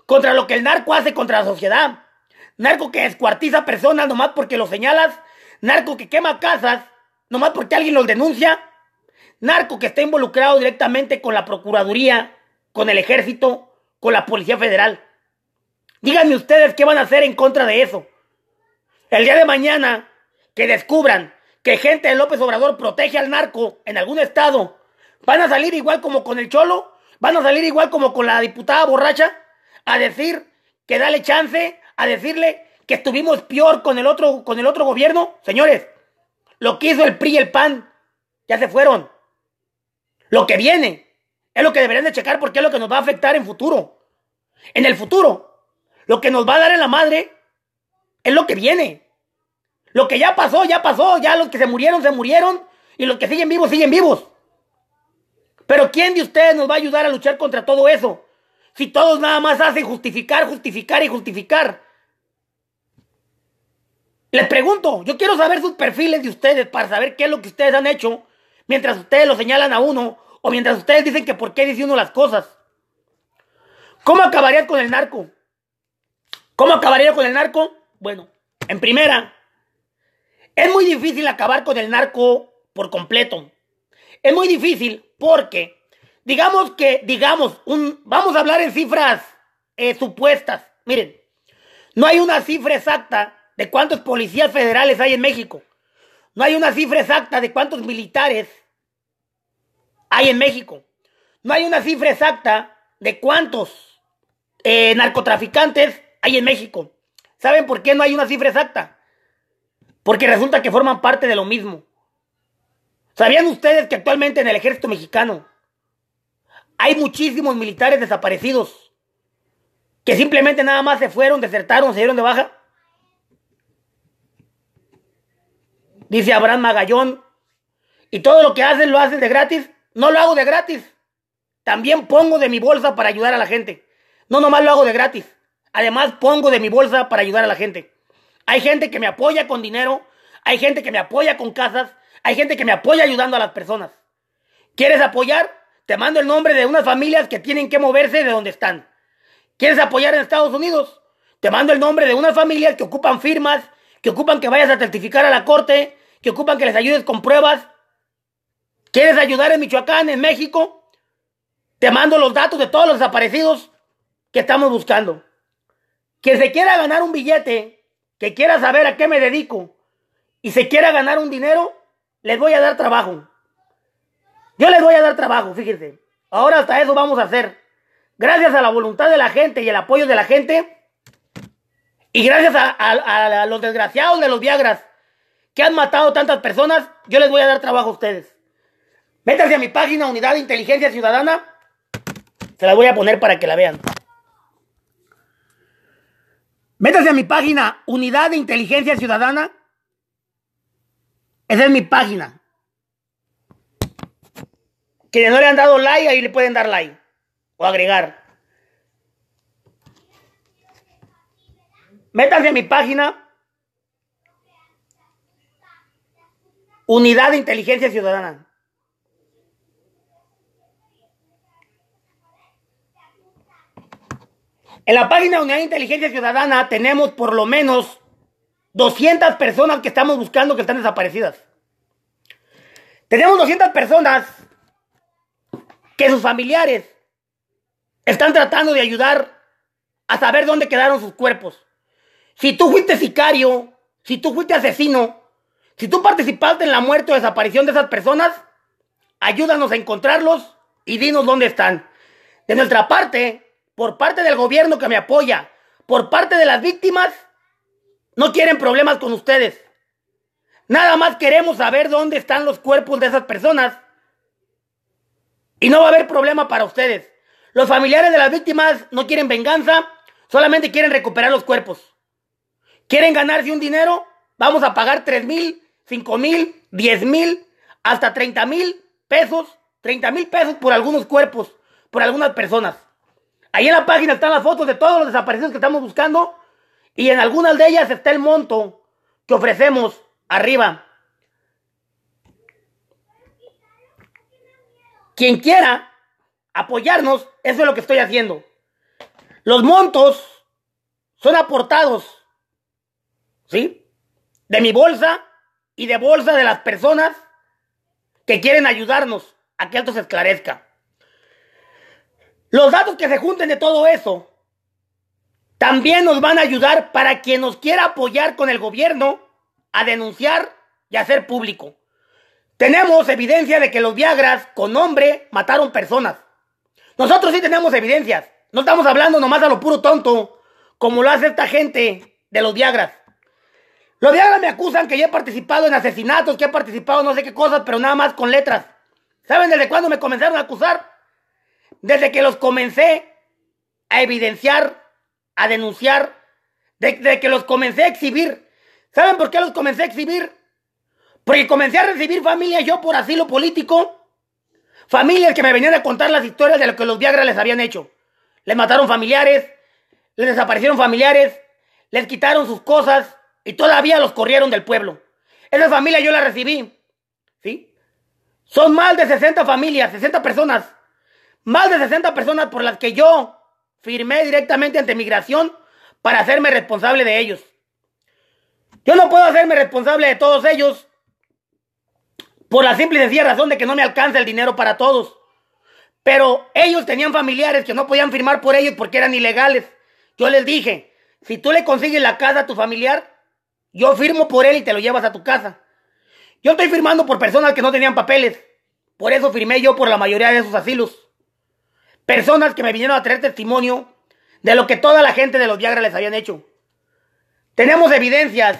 contra lo que el narco hace contra la sociedad, narco que descuartiza personas nomás porque lo señalas, narco que quema casas nomás porque alguien los denuncia, narco que está involucrado directamente con la Procuraduría, con el Ejército, con la Policía Federal. Díganme ustedes qué van a hacer en contra de eso. El día de mañana que descubran que gente de López Obrador protege al narco en algún estado, ¿van a salir igual como con el cholo? Van a salir igual como con la diputada borracha a decir que dale chance, a decirle que estuvimos peor con el otro, con el otro gobierno. Señores, lo que hizo el PRI y el PAN ya se fueron. Lo que viene es lo que deberían de checar porque es lo que nos va a afectar en futuro. En el futuro, lo que nos va a dar en la madre es lo que viene. Lo que ya pasó, ya pasó. Ya los que se murieron, se murieron. Y los que siguen vivos, siguen vivos. Pero ¿quién de ustedes nos va a ayudar a luchar contra todo eso? Si todos nada más hacen justificar, justificar y justificar. Les pregunto, yo quiero saber sus perfiles de ustedes para saber qué es lo que ustedes han hecho mientras ustedes lo señalan a uno o mientras ustedes dicen que por qué dice uno las cosas. ¿Cómo acabarían con el narco? ¿Cómo acabaría con el narco? Bueno, en primera, es muy difícil acabar con el narco por completo. Es muy difícil porque, digamos que, digamos, un, vamos a hablar en cifras eh, supuestas. Miren, no hay una cifra exacta de cuántos policías federales hay en México. No hay una cifra exacta de cuántos militares hay en México. No hay una cifra exacta de cuántos eh, narcotraficantes hay en México. ¿Saben por qué no hay una cifra exacta? Porque resulta que forman parte de lo mismo. ¿Sabían ustedes que actualmente en el ejército mexicano hay muchísimos militares desaparecidos que simplemente nada más se fueron, desertaron, se dieron de baja? Dice Abraham Magallón, y todo lo que hacen lo hacen de gratis, no lo hago de gratis, también pongo de mi bolsa para ayudar a la gente, no nomás lo hago de gratis, además pongo de mi bolsa para ayudar a la gente. Hay gente que me apoya con dinero, hay gente que me apoya con casas, hay gente que me apoya ayudando a las personas. ¿Quieres apoyar? Te mando el nombre de unas familias que tienen que moverse de donde están. ¿Quieres apoyar en Estados Unidos? Te mando el nombre de unas familias que ocupan firmas, que ocupan que vayas a certificar a la corte, que ocupan que les ayudes con pruebas. ¿Quieres ayudar en Michoacán, en México? Te mando los datos de todos los desaparecidos que estamos buscando. Quien se quiera ganar un billete, que quiera saber a qué me dedico y se quiera ganar un dinero, les voy a dar trabajo. Yo les voy a dar trabajo, fíjense. Ahora hasta eso vamos a hacer. Gracias a la voluntad de la gente y el apoyo de la gente. Y gracias a, los desgraciados de los Viagras que han matado tantas personas, yo les voy a dar trabajo a ustedes. Métanse a mi página Unidad de Inteligencia Ciudadana. Se la voy a poner para que la vean. Métanse a mi página Unidad de Inteligencia Ciudadana. Esa es mi página. Quienes no le han dado like, ahí le pueden dar like. O agregar. Métanse en mi página. Unidad de Inteligencia Ciudadana. En la página de Unidad de Inteligencia Ciudadana tenemos por lo menos 200 personas que estamos buscando que están desaparecidas. Tenemos 200 personas que sus familiares están tratando de ayudar a saber dónde quedaron sus cuerpos. Si tú fuiste sicario, si tú fuiste asesino, si tú participaste en la muerte o desaparición de esas personas, ayúdanos a encontrarlos y dinos dónde están. De nuestra parte, por parte del gobierno que me apoya, por parte de las víctimas, no quieren problemas con ustedes. Nada más queremos saber dónde están los cuerpos de esas personas. Y no va a haber problema para ustedes. Los familiares de las víctimas no quieren venganza, solamente quieren recuperar los cuerpos. Quieren ganarse un dinero, vamos a pagar 3 mil, 5 mil, 10 mil, hasta 30 mil pesos, 30 mil pesos por algunos cuerpos, por algunas personas. Ahí en la página están las fotos de todos los desaparecidos que estamos buscando y en algunas de ellas está el monto que ofrecemos arriba. Quien quiera apoyarnos, eso es lo que estoy haciendo. Los montos son aportados, ¿sí? De mi bolsa y de bolsa de las personas que quieren ayudarnos a que esto se esclarezca. Los datos que se junten de todo eso también nos van a ayudar para quien nos quiera apoyar con el gobierno a denunciar y hacer público. Tenemos evidencia de que los Viagras con nombre mataron personas. Nosotros sí tenemos evidencias. No estamos hablando nomás a lo puro tonto, como lo hace esta gente de los Viagras. Los Viagras me acusan que yo he participado en asesinatos, que he participado en no sé qué cosas, pero nada más con letras. ¿Saben desde cuándo me comenzaron a acusar? Desde que los comencé a evidenciar a denunciar De que los comencé a exhibir. ¿Saben por qué los comencé a exhibir? Porque comencé a recibir familias yo por asilo político. Familias que me venían a contar las historias de lo que los Viagra les habían hecho. Les mataron familiares, les desaparecieron familiares, les quitaron sus cosas y todavía los corrieron del pueblo. Esa familia yo la recibí. ¿Sí? Son más de 60 familias, 60 personas. Más de 60 personas por las que yo Firmé directamente ante migración para hacerme responsable de ellos. Yo no puedo hacerme responsable de todos ellos por la simple y sencilla razón de que no me alcanza el dinero para todos. Pero ellos tenían familiares que no podían firmar por ellos porque eran ilegales. Yo les dije, si tú le consigues la casa a tu familiar, yo firmo por él y te lo llevas a tu casa. Yo estoy firmando por personas que no tenían papeles. Por eso firmé yo por la mayoría de esos asilos. Personas que me vinieron a traer testimonio de lo que toda la gente de los Viagra les habían hecho. Tenemos evidencias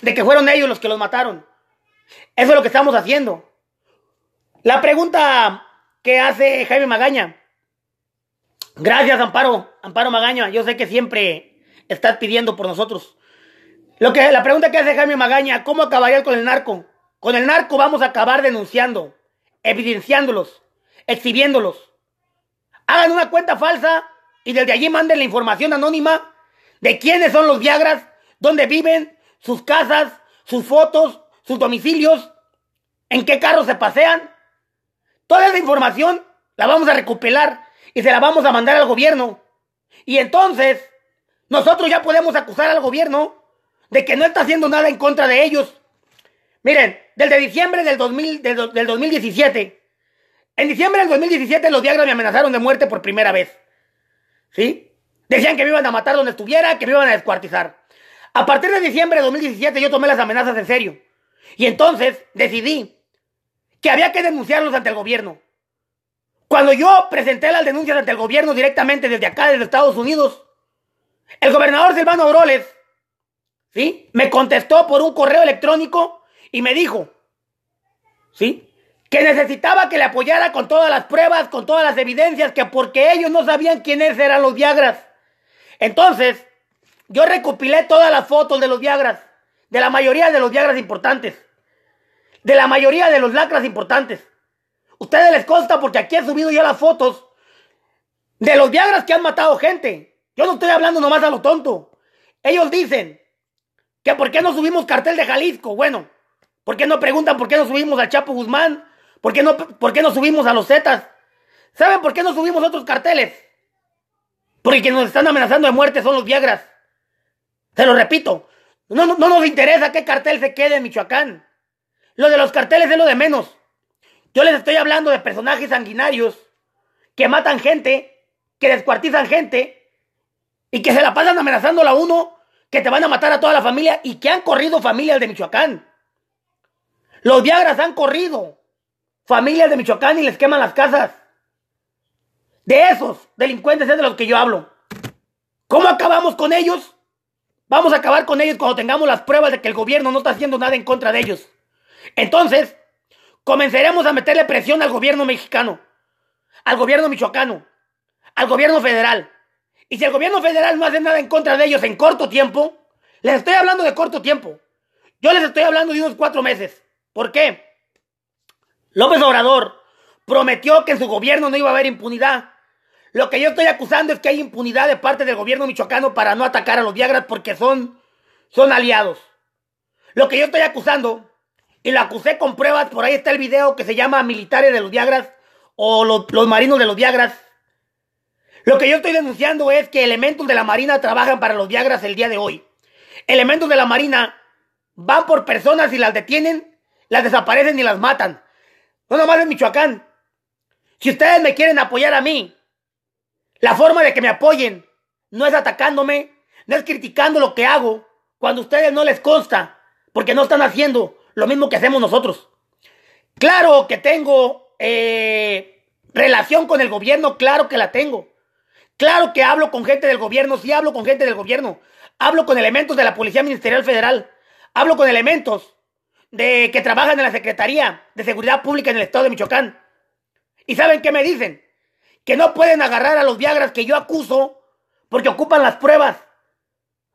de que fueron ellos los que los mataron. Eso es lo que estamos haciendo. La pregunta que hace Jaime Magaña. Gracias, Amparo. Amparo Magaña, yo sé que siempre estás pidiendo por nosotros. Lo que, la pregunta que hace Jaime Magaña, ¿cómo acabarías con el narco? Con el narco vamos a acabar denunciando, evidenciándolos, exhibiéndolos hagan una cuenta falsa y desde allí manden la información anónima de quiénes son los Viagras, dónde viven, sus casas, sus fotos, sus domicilios, en qué carros se pasean. Toda esa información la vamos a recopilar y se la vamos a mandar al gobierno. Y entonces, nosotros ya podemos acusar al gobierno de que no está haciendo nada en contra de ellos. Miren, desde diciembre del, 2000, del 2017 en diciembre del 2017 los diagras me amenazaron de muerte por primera vez. ¿Sí? Decían que me iban a matar donde estuviera, que me iban a descuartizar. A partir de diciembre de 2017 yo tomé las amenazas en serio. Y entonces decidí que había que denunciarlos ante el gobierno. Cuando yo presenté las denuncias ante el gobierno directamente desde acá, desde Estados Unidos, el gobernador Silvano Broles, ¿sí? Me contestó por un correo electrónico y me dijo, ¿sí? que necesitaba que le apoyara con todas las pruebas, con todas las evidencias, que porque ellos no sabían quiénes eran los Viagras. Entonces, yo recopilé todas las fotos de los Viagras, de la mayoría de los Viagras importantes, de la mayoría de los lacras importantes. Ustedes les consta porque aquí he subido ya las fotos de los Viagras que han matado gente. Yo no estoy hablando nomás a lo tonto. Ellos dicen que por qué no subimos cartel de Jalisco. Bueno, ¿por qué no preguntan por qué no subimos a Chapo Guzmán? ¿Por qué no, subimos a los Zetas? ¿Saben por qué no subimos otros carteles? Porque quienes nos están amenazando de muerte son los Viagras. Se lo repito. No, no, nos interesa qué cartel se quede en Michoacán. Lo de los carteles es lo de menos. Yo les estoy hablando de personajes sanguinarios que matan gente, que descuartizan gente y que se la pasan amenazando a uno que te van a matar a toda la familia y que han corrido familias de Michoacán. Los Viagras han corrido familias de Michoacán y les queman las casas. De esos delincuentes es de los que yo hablo. ¿Cómo acabamos con ellos? Vamos a acabar con ellos cuando tengamos las pruebas de que el gobierno no está haciendo nada en contra de ellos. Entonces, comenzaremos a meterle presión al gobierno mexicano, al gobierno michoacano, al gobierno federal. Y si el gobierno federal no hace nada en contra de ellos en corto tiempo, les estoy hablando de corto tiempo. Yo les estoy hablando de unos cuatro meses. ¿Por qué? López Obrador prometió que en su gobierno no iba a haber impunidad. Lo que yo estoy acusando es que hay impunidad de parte del gobierno michoacano para no atacar a los Viagras porque son, son aliados. Lo que yo estoy acusando, y lo acusé con pruebas, por ahí está el video que se llama Militares de los Viagras o los, los Marinos de los Viagras. Lo que yo estoy denunciando es que elementos de la Marina trabajan para los Viagras el día de hoy. Elementos de la Marina van por personas y las detienen, las desaparecen y las matan. No nomás en Michoacán. Si ustedes me quieren apoyar a mí, la forma de que me apoyen no es atacándome, no es criticando lo que hago, cuando a ustedes no les consta, porque no están haciendo lo mismo que hacemos nosotros. Claro que tengo eh, relación con el gobierno, claro que la tengo. Claro que hablo con gente del gobierno, sí hablo con gente del gobierno. Hablo con elementos de la Policía Ministerial Federal. Hablo con elementos de que trabajan en la Secretaría de Seguridad Pública en el estado de Michoacán. ¿Y saben qué me dicen? Que no pueden agarrar a los Viagras que yo acuso porque ocupan las pruebas.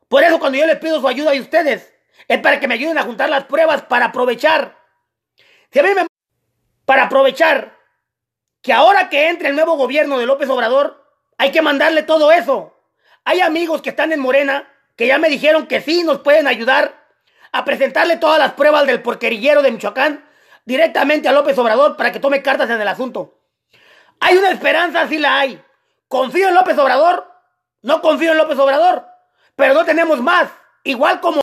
Por eso cuando yo les pido su ayuda a ustedes, es para que me ayuden a juntar las pruebas para aprovechar. Si Para aprovechar que ahora que entre el nuevo gobierno de López Obrador, hay que mandarle todo eso. Hay amigos que están en Morena que ya me dijeron que sí nos pueden ayudar a presentarle todas las pruebas del porquerillero de Michoacán directamente a López Obrador para que tome cartas en el asunto. Hay una esperanza, sí la hay. Confío en López Obrador, no confío en López Obrador, pero no tenemos más. Igual como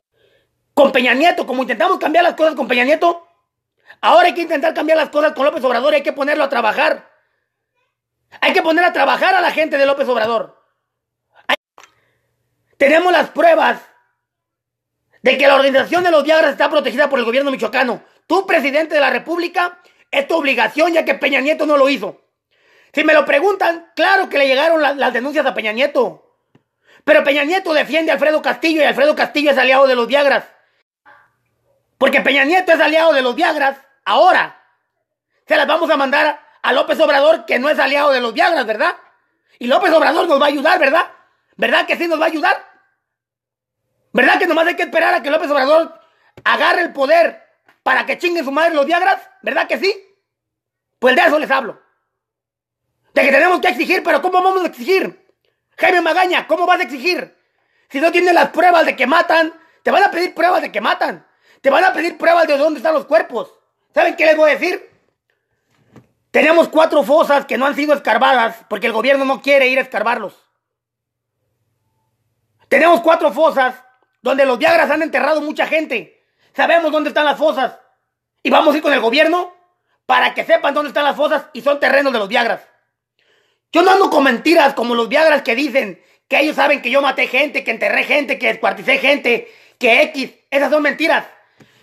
con Peña Nieto, como intentamos cambiar las cosas con Peña Nieto, ahora hay que intentar cambiar las cosas con López Obrador y hay que ponerlo a trabajar. Hay que poner a trabajar a la gente de López Obrador. Tenemos las pruebas de que la organización de los Viagras está protegida por el gobierno michoacano. Tú, presidente de la República, es tu obligación ya que Peña Nieto no lo hizo. Si me lo preguntan, claro que le llegaron las denuncias a Peña Nieto. Pero Peña Nieto defiende a Alfredo Castillo y Alfredo Castillo es aliado de los Viagras. Porque Peña Nieto es aliado de los Viagras. Ahora se las vamos a mandar a López Obrador, que no es aliado de los Viagras, ¿verdad? Y López Obrador nos va a ayudar, ¿verdad? ¿Verdad que sí nos va a ayudar? ¿Verdad que nomás hay que esperar a que López Obrador agarre el poder para que chinguen su madre los diagras? ¿Verdad que sí? Pues de eso les hablo. De que tenemos que exigir, pero ¿cómo vamos a exigir? Jaime Magaña, ¿cómo vas a exigir? Si no tienes las pruebas de que matan, te van a pedir pruebas de que matan. Te van a pedir pruebas de dónde están los cuerpos. ¿Saben qué les voy a decir? Tenemos cuatro fosas que no han sido escarbadas porque el gobierno no quiere ir a escarbarlos. Tenemos cuatro fosas donde los Viagras han enterrado mucha gente. Sabemos dónde están las fosas. Y vamos a ir con el gobierno para que sepan dónde están las fosas y son terrenos de los Viagras. Yo no ando con mentiras como los Viagras que dicen que ellos saben que yo maté gente, que enterré gente, que descuarticé gente, que X. Esas son mentiras.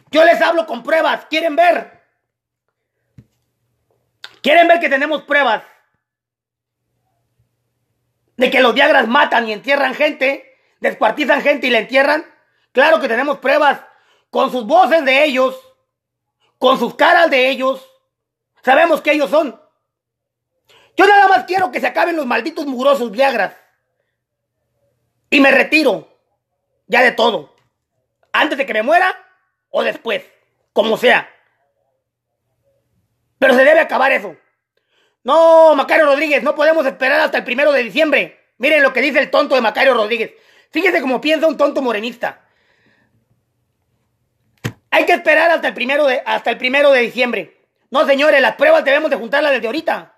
Yo les hablo con pruebas. ¿Quieren ver? ¿Quieren ver que tenemos pruebas? De que los Viagras matan y entierran gente, descuartizan gente y la entierran. Claro que tenemos pruebas con sus voces de ellos, con sus caras de ellos. Sabemos que ellos son. Yo nada más quiero que se acaben los malditos mugrosos viagras. Y me retiro ya de todo. Antes de que me muera o después, como sea. Pero se debe acabar eso. No, Macario Rodríguez, no podemos esperar hasta el primero de diciembre. Miren lo que dice el tonto de Macario Rodríguez. Fíjese cómo piensa un tonto morenista. Hay que esperar hasta el primero de, hasta el primero de diciembre. No, señores, las pruebas debemos de juntarlas desde ahorita.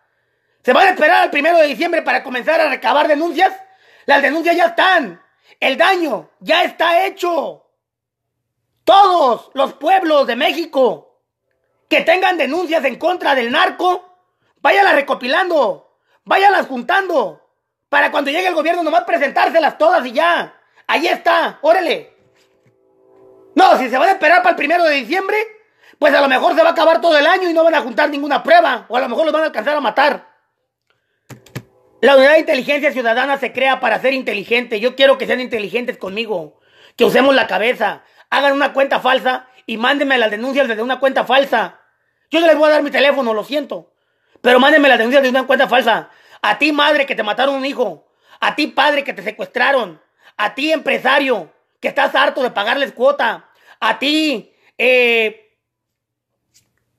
¿Se van a esperar al primero de diciembre para comenzar a recabar denuncias? Las denuncias ya están. El daño ya está hecho. Todos los pueblos de México que tengan denuncias en contra del narco, váyalas recopilando, váyalas juntando, para cuando llegue el gobierno nomás presentárselas todas y ya. Ahí está, órale. No, si se van a esperar para el primero de diciembre, pues a lo mejor se va a acabar todo el año y no van a juntar ninguna prueba, o a lo mejor los van a alcanzar a matar. La unidad de inteligencia ciudadana se crea para ser inteligente. Yo quiero que sean inteligentes conmigo, que usemos la cabeza, hagan una cuenta falsa y mándenme las denuncias desde una cuenta falsa. Yo no les voy a dar mi teléfono, lo siento, pero mándenme las denuncias desde una cuenta falsa. A ti madre que te mataron un hijo, a ti padre que te secuestraron, a ti empresario que estás harto de pagarles cuota. A ti, eh,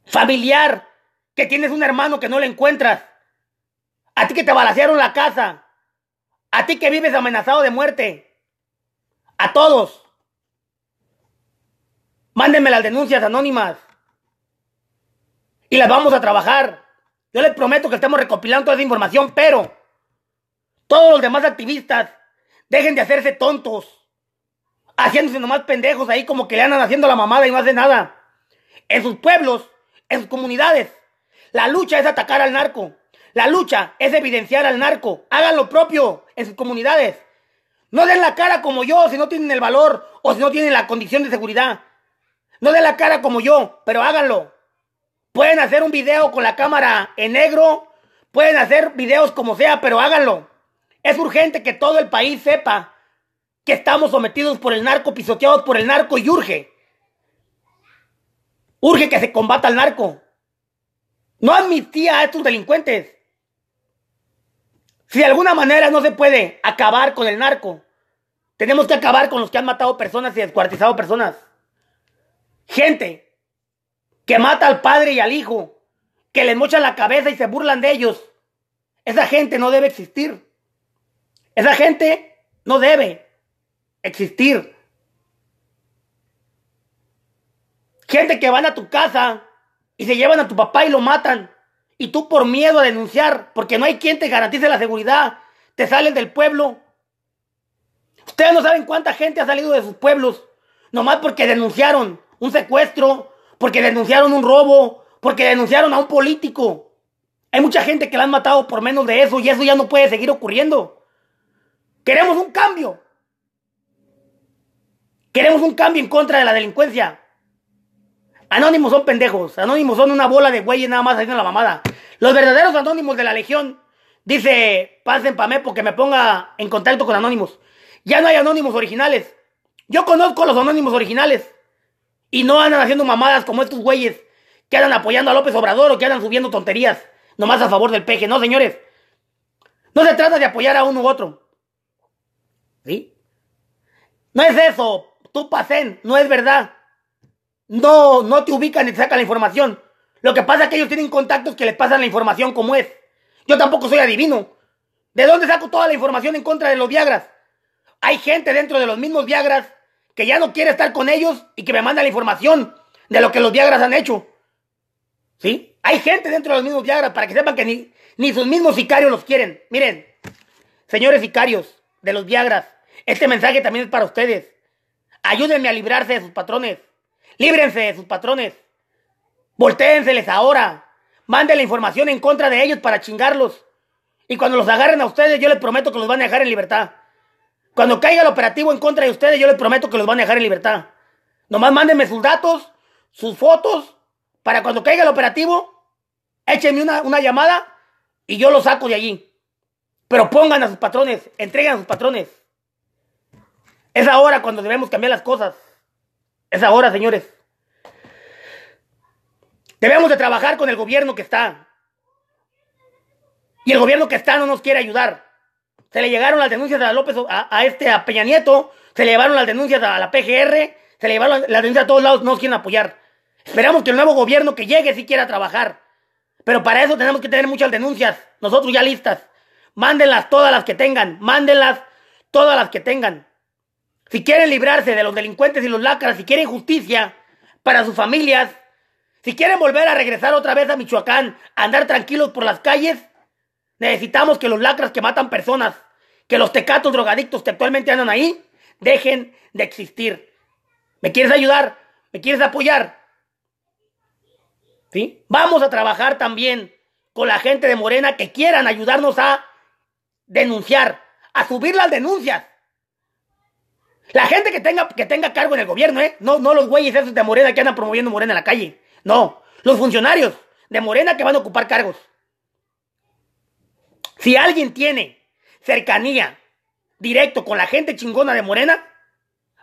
familiar, que tienes un hermano que no le encuentras. A ti que te balacearon la casa. A ti que vives amenazado de muerte. A todos. Mándenme las denuncias anónimas. Y las vamos a trabajar. Yo les prometo que estemos recopilando toda esa información, pero todos los demás activistas dejen de hacerse tontos haciéndose nomás pendejos ahí como que le andan haciendo la mamada y no hace nada. En sus pueblos, en sus comunidades, la lucha es atacar al narco. La lucha es evidenciar al narco. Hagan lo propio en sus comunidades. No den la cara como yo si no tienen el valor o si no tienen la condición de seguridad. No den la cara como yo, pero háganlo. Pueden hacer un video con la cámara en negro. Pueden hacer videos como sea, pero háganlo. Es urgente que todo el país sepa que estamos sometidos por el narco, pisoteados por el narco y urge. Urge que se combata al narco. No admitía a estos delincuentes. Si de alguna manera no se puede acabar con el narco, tenemos que acabar con los que han matado personas y descuartizado personas. Gente que mata al padre y al hijo, que les mochan la cabeza y se burlan de ellos. Esa gente no debe existir. Esa gente no debe existir. Gente que van a tu casa y se llevan a tu papá y lo matan. Y tú por miedo a denunciar, porque no hay quien te garantice la seguridad, te salen del pueblo. Ustedes no saben cuánta gente ha salido de sus pueblos, nomás porque denunciaron un secuestro, porque denunciaron un robo, porque denunciaron a un político. Hay mucha gente que la han matado por menos de eso y eso ya no puede seguir ocurriendo. Queremos un cambio. Queremos un cambio en contra de la delincuencia. Anónimos son pendejos. Anónimos son una bola de güeyes nada más haciendo la mamada. Los verdaderos anónimos de la legión. Dice, pasen pa' mí porque me ponga en contacto con anónimos. Ya no hay anónimos originales. Yo conozco los anónimos originales. Y no andan haciendo mamadas como estos güeyes que andan apoyando a López Obrador o que andan subiendo tonterías. Nomás a favor del peje. No, señores. No se trata de apoyar a uno u otro. ¿Sí? No es eso tú pasen, no es verdad. No, no te ubican ni te sacan la información. Lo que pasa es que ellos tienen contactos que les pasan la información como es. Yo tampoco soy adivino. ¿De dónde saco toda la información en contra de los Viagras? Hay gente dentro de los mismos Viagras que ya no quiere estar con ellos y que me manda la información de lo que los Viagras han hecho. ¿Sí? Hay gente dentro de los mismos Viagras para que sepan que ni, ni sus mismos sicarios los quieren. Miren, señores sicarios de los Viagras, este mensaje también es para ustedes. Ayúdenme a librarse de sus patrones. Líbrense de sus patrones. Voltéenseles ahora. Manden la información en contra de ellos para chingarlos. Y cuando los agarren a ustedes, yo les prometo que los van a dejar en libertad. Cuando caiga el operativo en contra de ustedes, yo les prometo que los van a dejar en libertad. Nomás mándenme sus datos, sus fotos, para cuando caiga el operativo, échenme una, una llamada y yo los saco de allí. Pero pongan a sus patrones, entreguen a sus patrones. Es ahora cuando debemos cambiar las cosas. Es ahora, señores. Debemos de trabajar con el gobierno que está. Y el gobierno que está no nos quiere ayudar. Se le llegaron las denuncias a López, a, este, a Peña Nieto, se le llevaron las denuncias a la PGR, se le llevaron las denuncias a todos lados, no nos quieren apoyar. Esperamos que el nuevo gobierno que llegue sí quiera trabajar. Pero para eso tenemos que tener muchas denuncias, nosotros ya listas. Mándenlas todas las que tengan, mándenlas todas las que tengan si quieren librarse de los delincuentes y los lacras, si quieren justicia para sus familias, si quieren volver a regresar otra vez a Michoacán, a andar tranquilos por las calles, necesitamos que los lacras que matan personas, que los tecatos drogadictos que actualmente andan ahí, dejen de existir. ¿Me quieres ayudar? ¿Me quieres apoyar? ¿Sí? Vamos a trabajar también con la gente de Morena que quieran ayudarnos a denunciar, a subir las denuncias la gente que tenga, que tenga cargo en el gobierno, eh, No, no los güeyes esos de Morena que andan promoviendo Morena en la calle. No, los funcionarios de Morena que van a ocupar cargos. Si alguien tiene cercanía directo con la gente chingona de Morena,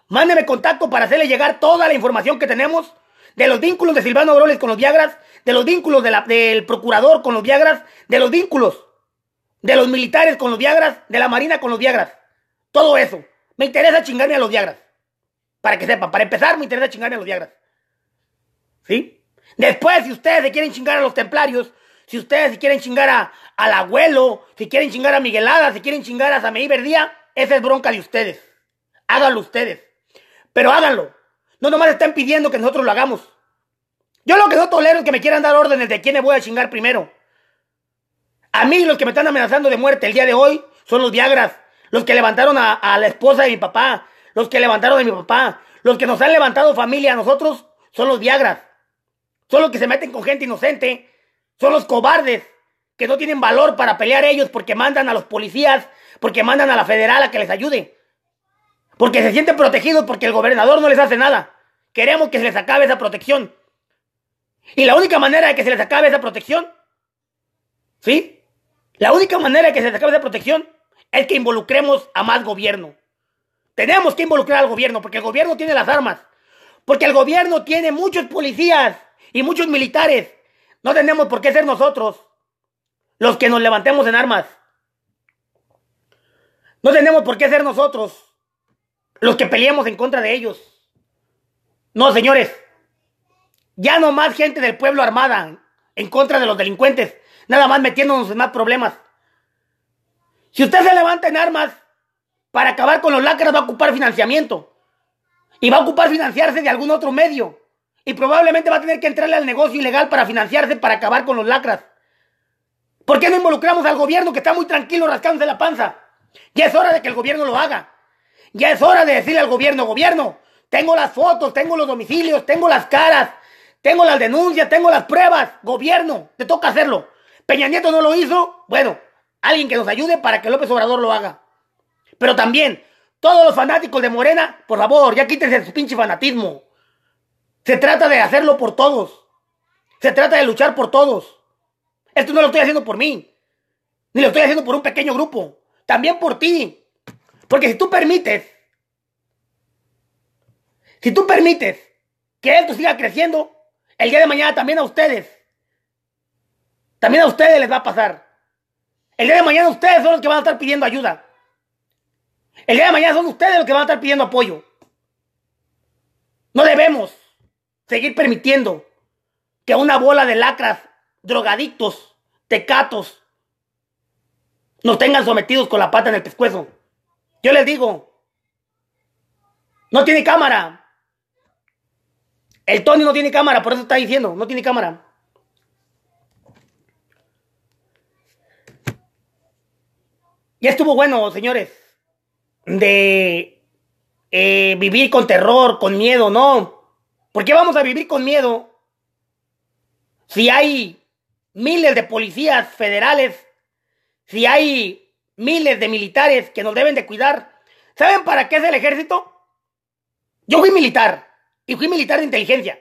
mándeme contacto para hacerle llegar toda la información que tenemos de los vínculos de Silvano Groles con los Viagras, de los vínculos del procurador con los Viagras, de los vínculos de los militares con los Viagras, de la Marina con los Viagras. Todo eso. Me interesa chingarme a los diagras. Para que sepan, para empezar, me interesa chingarme a los diagras. ¿Sí? Después, si ustedes se quieren chingar a los templarios, si ustedes se quieren chingar a, al abuelo, si quieren chingar a Miguelada, si quieren chingar a Sameí Verdía, esa es bronca de ustedes. Háganlo ustedes. Pero háganlo. No nomás estén pidiendo que nosotros lo hagamos. Yo lo que no tolero es que me quieran dar órdenes de quién me voy a chingar primero. A mí los que me están amenazando de muerte el día de hoy son los diagras los que levantaron a, la esposa de mi papá, los que levantaron a mi papá, los que nos han levantado familia a nosotros son los viagras, son los que se meten con gente inocente, son los cobardes que no tienen valor para pelear ellos porque mandan a los policías, porque mandan a la federal a que les ayude, porque se sienten protegidos porque el gobernador no les hace nada. Queremos que se les acabe esa protección. Y la única manera de que se les acabe esa protección, ¿sí? La única manera de que se les acabe esa protección es que involucremos a más gobierno. Tenemos que involucrar al gobierno porque el gobierno tiene las armas. Porque el gobierno tiene muchos policías y muchos militares. No tenemos por qué ser nosotros los que nos levantemos en armas. No tenemos por qué ser nosotros los que peleemos en contra de ellos. No, señores. Ya no más gente del pueblo armada en contra de los delincuentes. Nada más metiéndonos en más problemas. Si usted se levanta en armas para acabar con los lacras, va a ocupar financiamiento. Y va a ocupar financiarse de algún otro medio. Y probablemente va a tener que entrarle al negocio ilegal para financiarse, para acabar con los lacras. ¿Por qué no involucramos al gobierno que está muy tranquilo rascándose la panza? Ya es hora de que el gobierno lo haga. Ya es hora de decirle al gobierno, gobierno, tengo las fotos, tengo los domicilios, tengo las caras, tengo las denuncias, tengo las pruebas. Gobierno, te toca hacerlo. Peña Nieto no lo hizo. Bueno, Alguien que nos ayude para que López Obrador lo haga. Pero también, todos los fanáticos de Morena, por favor, ya quítense su pinche fanatismo. Se trata de hacerlo por todos. Se trata de luchar por todos. Esto no lo estoy haciendo por mí. Ni lo estoy haciendo por un pequeño grupo. También por ti. Porque si tú permites, si tú permites que esto siga creciendo, el día de mañana también a ustedes, también a ustedes les va a pasar. El día de mañana ustedes son los que van a estar pidiendo ayuda. El día de mañana son ustedes los que van a estar pidiendo apoyo. No debemos seguir permitiendo que una bola de lacras, drogadictos, tecatos, nos tengan sometidos con la pata en el pescuezo. Yo les digo, no tiene cámara. El Tony no tiene cámara, por eso está diciendo, no tiene cámara. Ya estuvo bueno, señores, de eh, vivir con terror, con miedo, ¿no? ¿Por qué vamos a vivir con miedo si hay miles de policías federales, si hay miles de militares que nos deben de cuidar? ¿Saben para qué es el ejército? Yo fui militar y fui militar de inteligencia.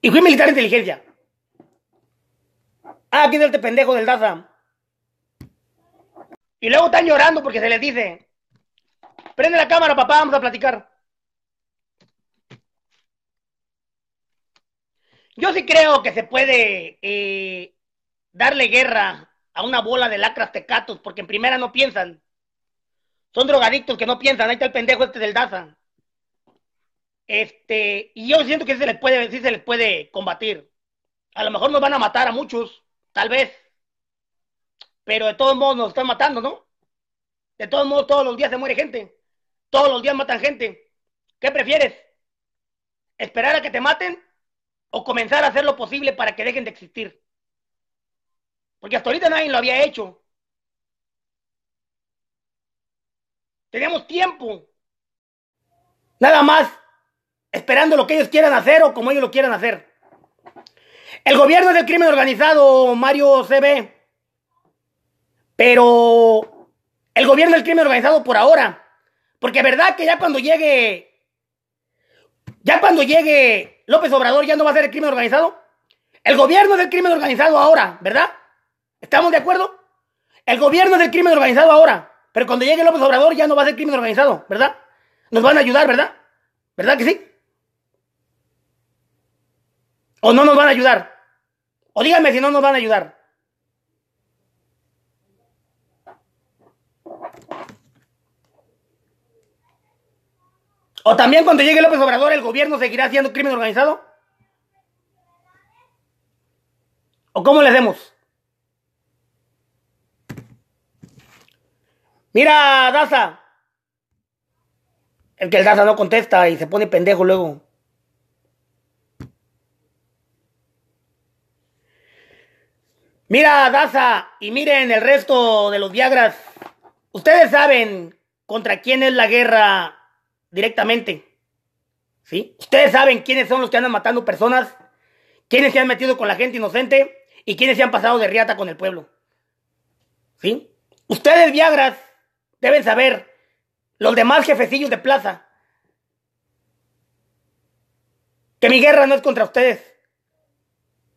Y fui militar de inteligencia. Ah, aquí del pendejo del Daza. Y luego están llorando porque se les dice, prende la cámara, papá, vamos a platicar. Yo sí creo que se puede eh, darle guerra a una bola de lacras tecatos porque en primera no piensan. Son drogadictos que no piensan. Ahí está el pendejo este del Daza. Este, y yo siento que se les puede, sí se les puede combatir. A lo mejor nos van a matar a muchos. Tal vez. Pero de todos modos nos están matando, ¿no? De todos modos, todos los días se muere gente. Todos los días matan gente. ¿Qué prefieres? ¿Esperar a que te maten o comenzar a hacer lo posible para que dejen de existir? Porque hasta ahorita nadie lo había hecho. Teníamos tiempo. Nada más esperando lo que ellos quieran hacer o como ellos lo quieran hacer. El gobierno del crimen organizado, Mario CB. Pero el gobierno del crimen organizado por ahora. Porque verdad que ya cuando llegue. Ya cuando llegue López Obrador ya no va a ser el crimen organizado. El gobierno del crimen organizado ahora, ¿verdad? ¿Estamos de acuerdo? El gobierno del crimen organizado ahora. Pero cuando llegue López Obrador ya no va a ser crimen organizado, ¿verdad? Nos van a ayudar, ¿verdad? ¿Verdad que sí? ¿O no nos van a ayudar? O díganme si no nos van a ayudar. O también cuando llegue López Obrador, el gobierno seguirá haciendo crimen organizado. ¿O cómo le demos Mira, Daza. El que el Daza no contesta y se pone pendejo luego. Mira, Daza, y miren el resto de los Viagras. Ustedes saben contra quién es la guerra directamente. ¿Sí? Ustedes saben quiénes son los que andan matando personas, quiénes se han metido con la gente inocente y quiénes se han pasado de riata con el pueblo. ¿Sí? Ustedes, Viagras, deben saber, los demás jefecillos de plaza, que mi guerra no es contra ustedes.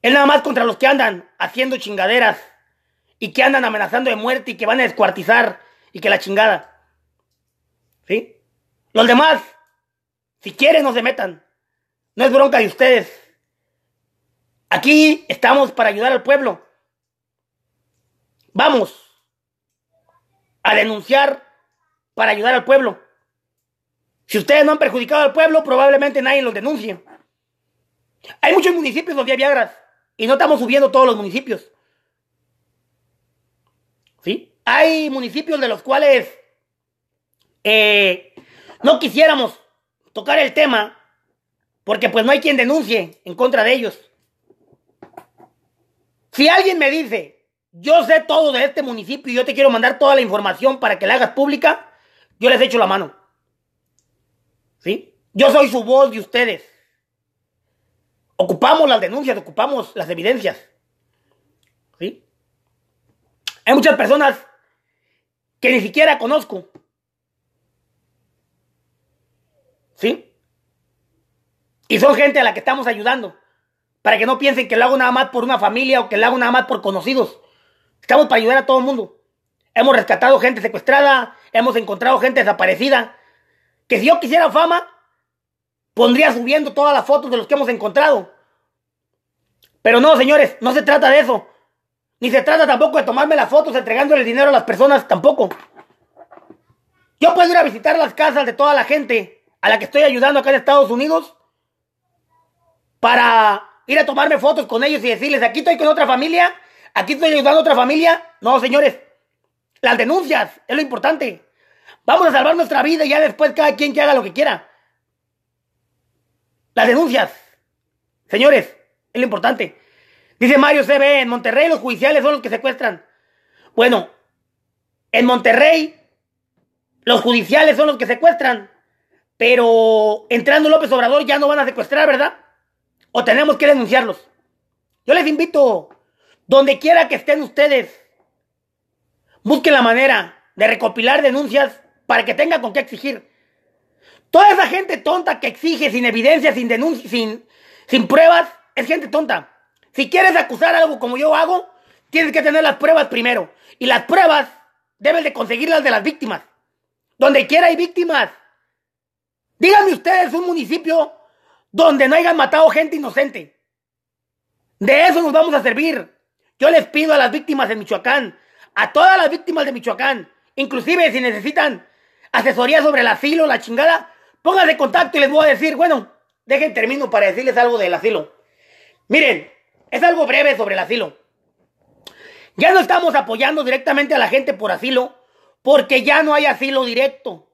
Es nada más contra los que andan haciendo chingaderas y que andan amenazando de muerte y que van a descuartizar y que la chingada. ¿Sí? Los demás, si quieren, no se metan. No es bronca de ustedes. Aquí estamos para ayudar al pueblo. Vamos a denunciar para ayudar al pueblo. Si ustedes no han perjudicado al pueblo, probablemente nadie los denuncie. Hay muchos municipios donde hay viagras. Y no estamos subiendo todos los municipios. ¿Sí? Hay municipios de los cuales eh, no quisiéramos tocar el tema porque pues no hay quien denuncie en contra de ellos. Si alguien me dice, yo sé todo de este municipio y yo te quiero mandar toda la información para que la hagas pública, yo les echo la mano. ¿Sí? Yo soy su voz de ustedes. Ocupamos las denuncias, ocupamos las evidencias. ¿Sí? Hay muchas personas que ni siquiera conozco. ¿Sí? Y son gente a la que estamos ayudando. Para que no piensen que lo hago nada más por una familia o que lo hago nada más por conocidos. Estamos para ayudar a todo el mundo. Hemos rescatado gente secuestrada, hemos encontrado gente desaparecida. Que si yo quisiera fama, pondría subiendo todas las fotos de los que hemos encontrado. Pero no, señores, no se trata de eso. Ni se trata tampoco de tomarme las fotos entregándole el dinero a las personas tampoco. Yo puedo ir a visitar las casas de toda la gente a la que estoy ayudando acá en Estados Unidos para ir a tomarme fotos con ellos y decirles, aquí estoy con otra familia, aquí estoy ayudando a otra familia. No, señores, las denuncias es lo importante. Vamos a salvar nuestra vida y ya después cada quien que haga lo que quiera. Las denuncias. Señores, es lo importante. Dice Mario CB, en Monterrey los judiciales son los que secuestran. Bueno, en Monterrey los judiciales son los que secuestran. Pero entrando López Obrador ya no van a secuestrar, ¿verdad? O tenemos que denunciarlos. Yo les invito, donde quiera que estén ustedes, busquen la manera de recopilar denuncias para que tengan con qué exigir. Toda esa gente tonta que exige sin evidencia, sin denuncia, sin, sin pruebas, es gente tonta. Si quieres acusar algo como yo hago, tienes que tener las pruebas primero. Y las pruebas debes de conseguirlas de las víctimas. Donde quiera hay víctimas. Díganme ustedes un municipio donde no hayan matado gente inocente. De eso nos vamos a servir. Yo les pido a las víctimas de Michoacán, a todas las víctimas de Michoacán, inclusive si necesitan asesoría sobre el asilo, la chingada, Pónganse en contacto y les voy a decir, bueno, dejen termino para decirles algo del asilo. Miren, es algo breve sobre el asilo. Ya no estamos apoyando directamente a la gente por asilo, porque ya no hay asilo directo.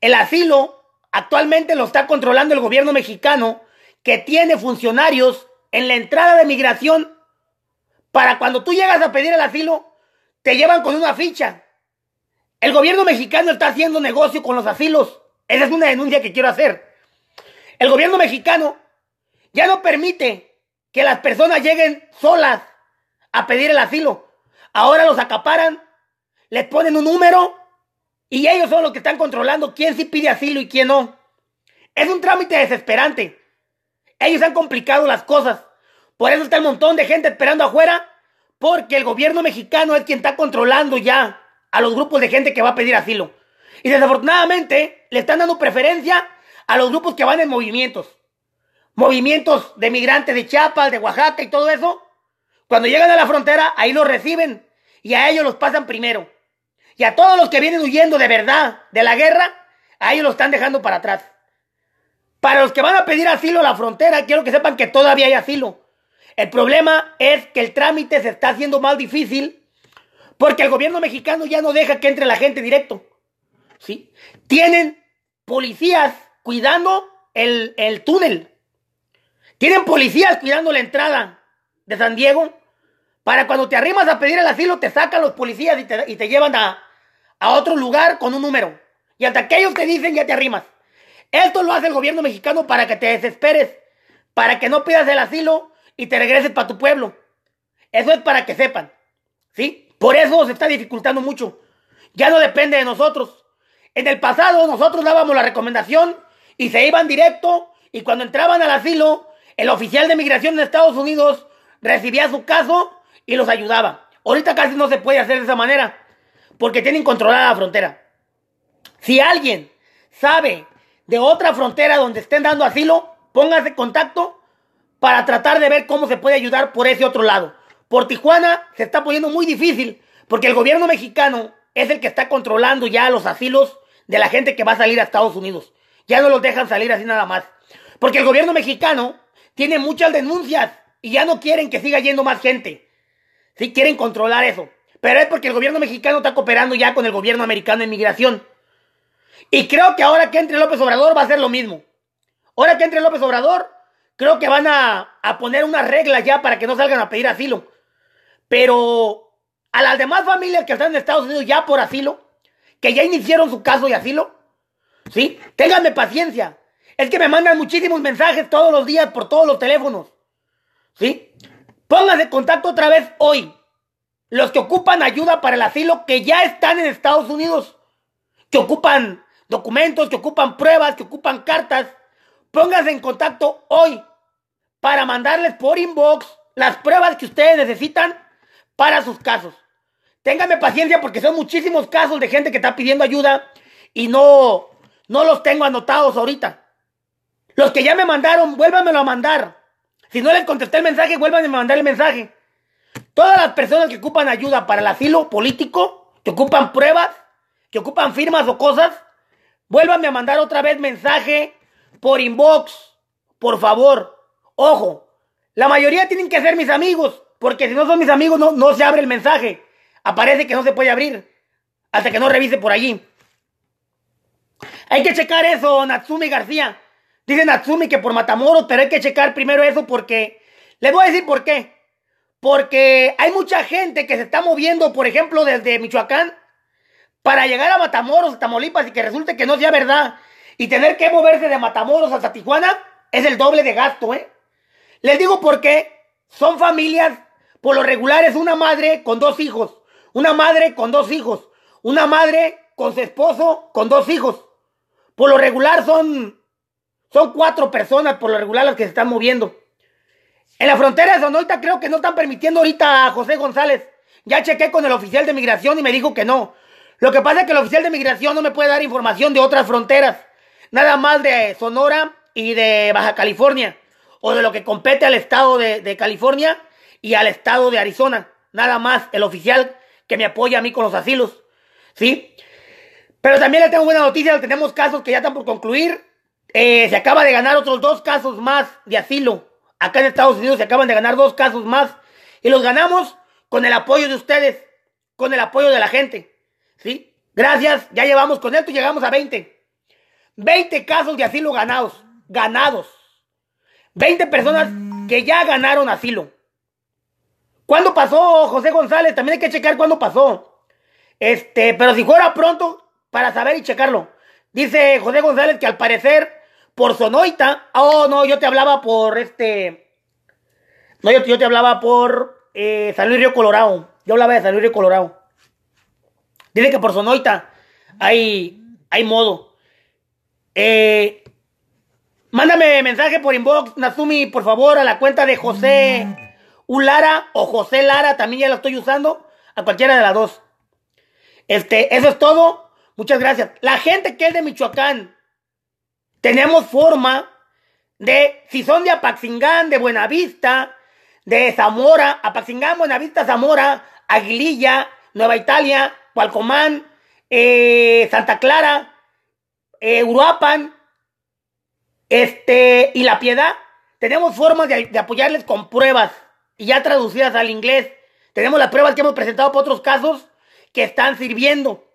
El asilo actualmente lo está controlando el gobierno mexicano, que tiene funcionarios en la entrada de migración para cuando tú llegas a pedir el asilo, te llevan con una ficha. El gobierno mexicano está haciendo negocio con los asilos esa es una denuncia que quiero hacer. El gobierno mexicano ya no permite que las personas lleguen solas a pedir el asilo. Ahora los acaparan, les ponen un número y ellos son los que están controlando quién sí pide asilo y quién no. Es un trámite desesperante. Ellos han complicado las cosas. Por eso está el montón de gente esperando afuera, porque el gobierno mexicano es quien está controlando ya a los grupos de gente que va a pedir asilo. Y desafortunadamente le están dando preferencia a los grupos que van en movimientos. Movimientos de migrantes de Chiapas, de Oaxaca y todo eso. Cuando llegan a la frontera, ahí los reciben y a ellos los pasan primero. Y a todos los que vienen huyendo de verdad de la guerra, a ellos los están dejando para atrás. Para los que van a pedir asilo a la frontera, quiero que sepan que todavía hay asilo. El problema es que el trámite se está haciendo más difícil porque el gobierno mexicano ya no deja que entre la gente directo. ¿sí? Tienen policías cuidando el, túnel. Tienen policías cuidando la entrada de San Diego. Para cuando te arrimas a pedir el asilo, te sacan los policías y te, llevan a, otro lugar con un número. Y hasta que ellos te dicen, ya te arrimas. Esto lo hace el gobierno mexicano para que te desesperes, para que no pidas el asilo y te regreses para tu pueblo. Eso es para que sepan, ¿sí? Por eso se está dificultando mucho. Ya no depende de nosotros. En el pasado nosotros dábamos la recomendación y se iban directo y cuando entraban al asilo, el oficial de migración de Estados Unidos recibía su caso y los ayudaba. Ahorita casi no se puede hacer de esa manera porque tienen controlada la frontera. Si alguien sabe de otra frontera donde estén dando asilo, póngase en contacto para tratar de ver cómo se puede ayudar por ese otro lado. Por Tijuana se está poniendo muy difícil porque el gobierno mexicano es el que está controlando ya los asilos de la gente que va a salir a Estados Unidos. Ya no los dejan salir así nada más. Porque el gobierno mexicano tiene muchas denuncias y ya no quieren que siga yendo más gente. Sí, quieren controlar eso. Pero es porque el gobierno mexicano está cooperando ya con el gobierno americano en migración. Y creo que ahora que entre López Obrador va a ser lo mismo. Ahora que entre López Obrador, creo que van a, a poner unas reglas ya para que no salgan a pedir asilo. Pero a las demás familias que están en Estados Unidos ya por asilo, que ya iniciaron su caso de asilo. ¿Sí? Ténganme paciencia. Es que me mandan muchísimos mensajes todos los días por todos los teléfonos. ¿Sí? Pónganse en contacto otra vez hoy. Los que ocupan ayuda para el asilo, que ya están en Estados Unidos, que ocupan documentos, que ocupan pruebas, que ocupan cartas, pónganse en contacto hoy para mandarles por inbox las pruebas que ustedes necesitan para sus casos. Téngame paciencia porque son muchísimos casos de gente que está pidiendo ayuda y no, no los tengo anotados ahorita. Los que ya me mandaron, vuélvamelo a mandar. Si no les contesté el mensaje, vuélvanme a mandar el mensaje. Todas las personas que ocupan ayuda para el asilo político, que ocupan pruebas, que ocupan firmas o cosas, vuélvanme a mandar otra vez mensaje por inbox, por favor. Ojo, la mayoría tienen que ser mis amigos, porque si no son mis amigos no, no se abre el mensaje aparece que no se puede abrir hasta que no revise por allí. Hay que checar eso, Natsumi García. Dice Natsumi que por Matamoros, pero hay que checar primero eso porque... Les voy a decir por qué. Porque hay mucha gente que se está moviendo, por ejemplo, desde Michoacán para llegar a Matamoros, a Tamaulipas, y que resulte que no sea verdad. Y tener que moverse de Matamoros hasta Tijuana es el doble de gasto, ¿eh? Les digo por qué. Son familias, por lo regular es una madre con dos hijos. Una madre con dos hijos. Una madre con su esposo, con dos hijos. Por lo regular son, son cuatro personas, por lo regular las que se están moviendo. En la frontera de Sonorita creo que no están permitiendo ahorita a José González. Ya chequé con el oficial de migración y me dijo que no. Lo que pasa es que el oficial de migración no me puede dar información de otras fronteras. Nada más de Sonora y de Baja California. O de lo que compete al estado de California y al estado de Arizona. Nada más el oficial que me apoya a mí con los asilos, ¿sí? Pero también le tengo buena noticia, tenemos casos que ya están por concluir. Eh, se acaba de ganar otros dos casos más de asilo. Acá en Estados Unidos se acaban de ganar dos casos más. Y los ganamos con el apoyo de ustedes, con el apoyo de la gente. ¿Sí? Gracias, ya llevamos con esto, llegamos a 20. 20 casos de asilo ganados. Ganados. 20 personas que ya ganaron asilo. ¿Cuándo pasó José González? También hay que checar cuándo pasó. Este, pero si fuera pronto, para saber y checarlo. Dice José González que al parecer, por Sonoita. Oh, no, yo te hablaba por este. No, yo, te hablaba por eh, San Luis Río Colorado. Yo hablaba de San Luis Río Colorado. Dice que por Sonoita hay, hay modo. Eh, mándame mensaje por inbox, Nazumi, por favor, a la cuenta de José Ulara Lara o José Lara, también ya lo estoy usando, a cualquiera de las dos. Este, eso es todo. Muchas gracias. La gente que es de Michoacán, tenemos forma de, si son de Apaxingán, de Buenavista, de Zamora, Apaxingán, Buenavista, Zamora, Aguililla, Nueva Italia, Cualcomán, eh, Santa Clara, Europa, eh, Uruapan, este, y La Piedad, tenemos formas de apoyarles con pruebas y ya traducidas al inglés. Tenemos las pruebas que hemos presentado para otros casos que están sirviendo.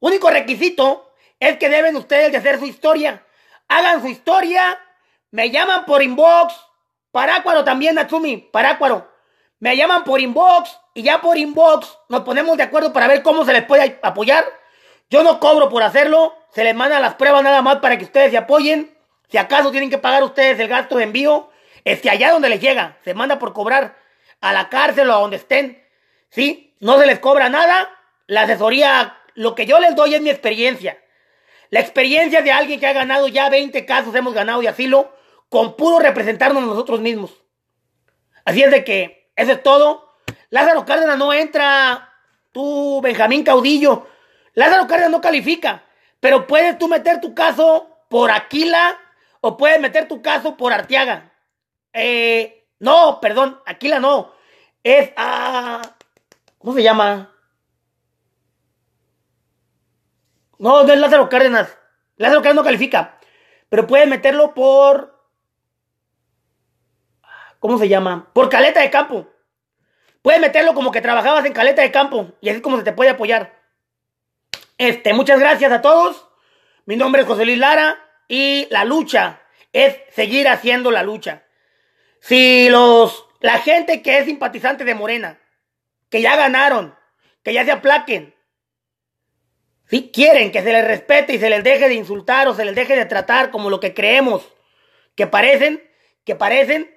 Único requisito es que deben ustedes de hacer su historia. Hagan su historia. Me llaman por inbox. Parácuaro también, Natsumi. Parácuaro. Me llaman por inbox. Y ya por inbox nos ponemos de acuerdo para ver cómo se les puede apoyar. Yo no cobro por hacerlo. Se les manda las pruebas nada más para que ustedes se apoyen. Si acaso tienen que pagar ustedes el gasto de envío. Es que allá donde les llega. Se manda por cobrar a la cárcel o a donde estén, ¿sí? No se les cobra nada, la asesoría, lo que yo les doy es mi experiencia. La experiencia de alguien que ha ganado ya 20 casos, hemos ganado de asilo, con puro representarnos nosotros mismos. Así es de que, eso es todo. Lázaro Cárdenas no entra, tú, Benjamín Caudillo. Lázaro Cárdenas no califica, pero puedes tú meter tu caso por Aquila o puedes meter tu caso por Arteaga. Eh, no, perdón, Aquila no. Es ah, ¿Cómo se llama? No, no es Lázaro Cárdenas. Lázaro Cárdenas no califica. Pero puede meterlo por. ¿Cómo se llama? Por caleta de campo. Puedes meterlo como que trabajabas en caleta de campo. Y así es como se te puede apoyar. Este, muchas gracias a todos. Mi nombre es José Luis Lara. Y la lucha es seguir haciendo la lucha. Si los, la gente que es simpatizante de Morena, que ya ganaron, que ya se aplaquen, si quieren que se les respete y se les deje de insultar o se les deje de tratar como lo que creemos que parecen, que parecen,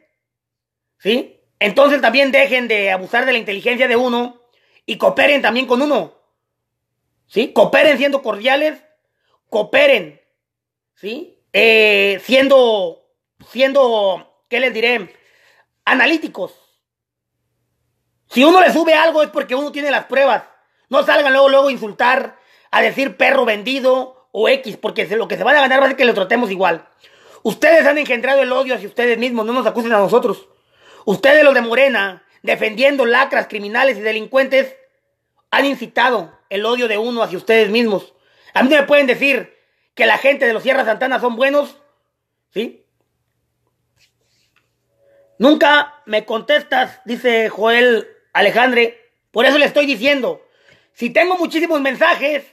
¿sí? Entonces también dejen de abusar de la inteligencia de uno y cooperen también con uno. ¿Sí? Cooperen siendo cordiales, cooperen, ¿sí? Eh, siendo, siendo ¿qué les diré? Analíticos. Si uno le sube algo es porque uno tiene las pruebas. No salgan luego, luego a insultar, a decir perro vendido o X, porque lo que se van a ganar va a ser que lo tratemos igual. Ustedes han engendrado el odio hacia ustedes mismos, no nos acusen a nosotros. Ustedes los de Morena, defendiendo lacras, criminales y delincuentes, han incitado el odio de uno hacia ustedes mismos. A mí no me pueden decir que la gente de los Sierra Santana son buenos, ¿sí? Nunca me contestas, dice Joel Alejandre. Por eso le estoy diciendo, si tengo muchísimos mensajes,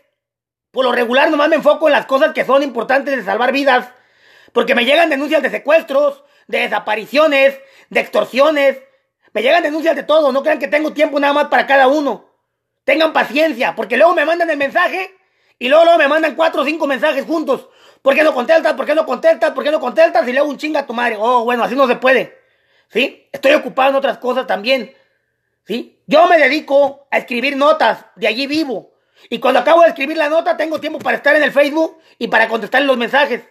por lo regular nomás me enfoco en las cosas que son importantes de salvar vidas, porque me llegan denuncias de secuestros, de desapariciones, de extorsiones, me llegan denuncias de todo, no crean que tengo tiempo nada más para cada uno. Tengan paciencia, porque luego me mandan el mensaje y luego, luego me mandan cuatro o cinco mensajes juntos. ¿Por qué no contestas? ¿Por qué no contestas? ¿Por qué no contestas? Y luego un chinga a tu madre. Oh, bueno, así no se puede. Estoy ocupado en otras cosas también, ¿sí? Yo me dedico a escribir notas, de allí vivo. Y cuando acabo de escribir la nota, tengo tiempo para estar en el Facebook y para contestar los mensajes.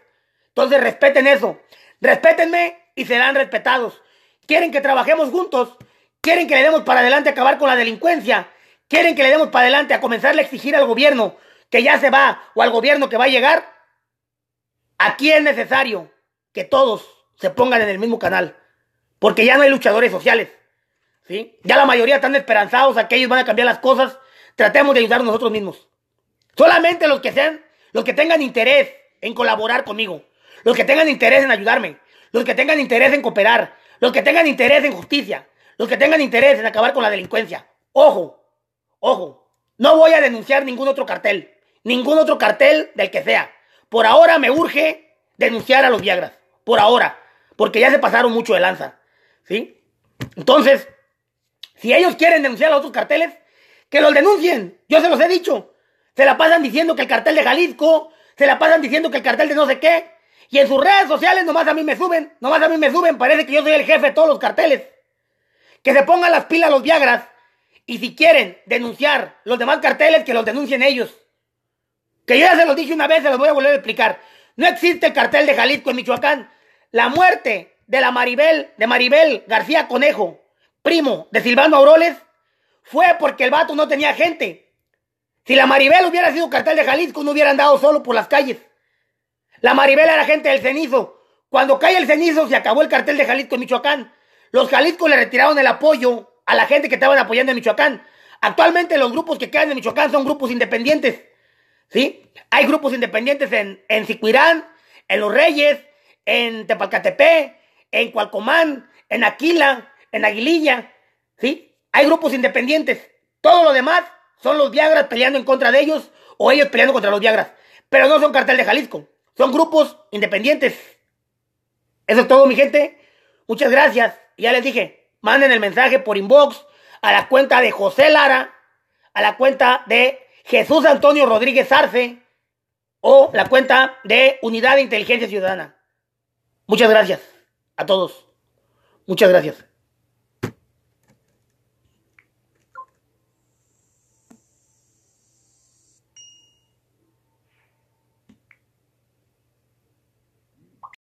Entonces respeten eso. Respétenme y serán respetados. Quieren que trabajemos juntos. Quieren que le demos para adelante a acabar con la delincuencia. Quieren que le demos para adelante a comenzarle a exigir al gobierno que ya se va o al gobierno que va a llegar. Aquí es necesario que todos se pongan en el mismo canal. Porque ya no hay luchadores sociales. ¿sí? Ya la mayoría están esperanzados a que ellos van a cambiar las cosas. Tratemos de ayudar nosotros mismos. Solamente los que sean, los que tengan interés en colaborar conmigo, los que tengan interés en ayudarme, los que tengan interés en cooperar, los que tengan interés en justicia, los que tengan interés en acabar con la delincuencia. Ojo, ojo, no voy a denunciar ningún otro cartel, ningún otro cartel del que sea. Por ahora me urge denunciar a los Viagras, por ahora, porque ya se pasaron mucho de lanza. ¿Sí? Entonces, si ellos quieren denunciar a los otros carteles, que los denuncien. Yo se los he dicho. Se la pasan diciendo que el cartel de Jalisco, se la pasan diciendo que el cartel de no sé qué. Y en sus redes sociales nomás a mí me suben, nomás a mí me suben. Parece que yo soy el jefe de todos los carteles. Que se pongan las pilas los Viagras. Y si quieren denunciar los demás carteles, que los denuncien ellos. Que ya se los dije una vez, se los voy a volver a explicar. No existe el cartel de Jalisco en Michoacán. La muerte de la Maribel, de Maribel García Conejo, primo de Silvano Auroles, fue porque el vato no tenía gente. Si la Maribel hubiera sido cartel de Jalisco, no hubiera andado solo por las calles. La Maribel era gente del cenizo. Cuando cae el cenizo, se acabó el cartel de Jalisco en Michoacán. Los Jalisco le retiraron el apoyo a la gente que estaban apoyando en Michoacán. Actualmente los grupos que quedan en Michoacán son grupos independientes. ¿Sí? Hay grupos independientes en, en Sicuirán, en Los Reyes, en Tepalcatepé en Cualcomán, en Aquila, en Aguililla, ¿sí? Hay grupos independientes. Todo lo demás son los Viagras peleando en contra de ellos o ellos peleando contra los Viagras. Pero no son cartel de Jalisco, son grupos independientes. Eso es todo, mi gente. Muchas gracias. Ya les dije, manden el mensaje por inbox a la cuenta de José Lara, a la cuenta de Jesús Antonio Rodríguez Arce o la cuenta de Unidad de Inteligencia Ciudadana. Muchas gracias a todos. Muchas gracias.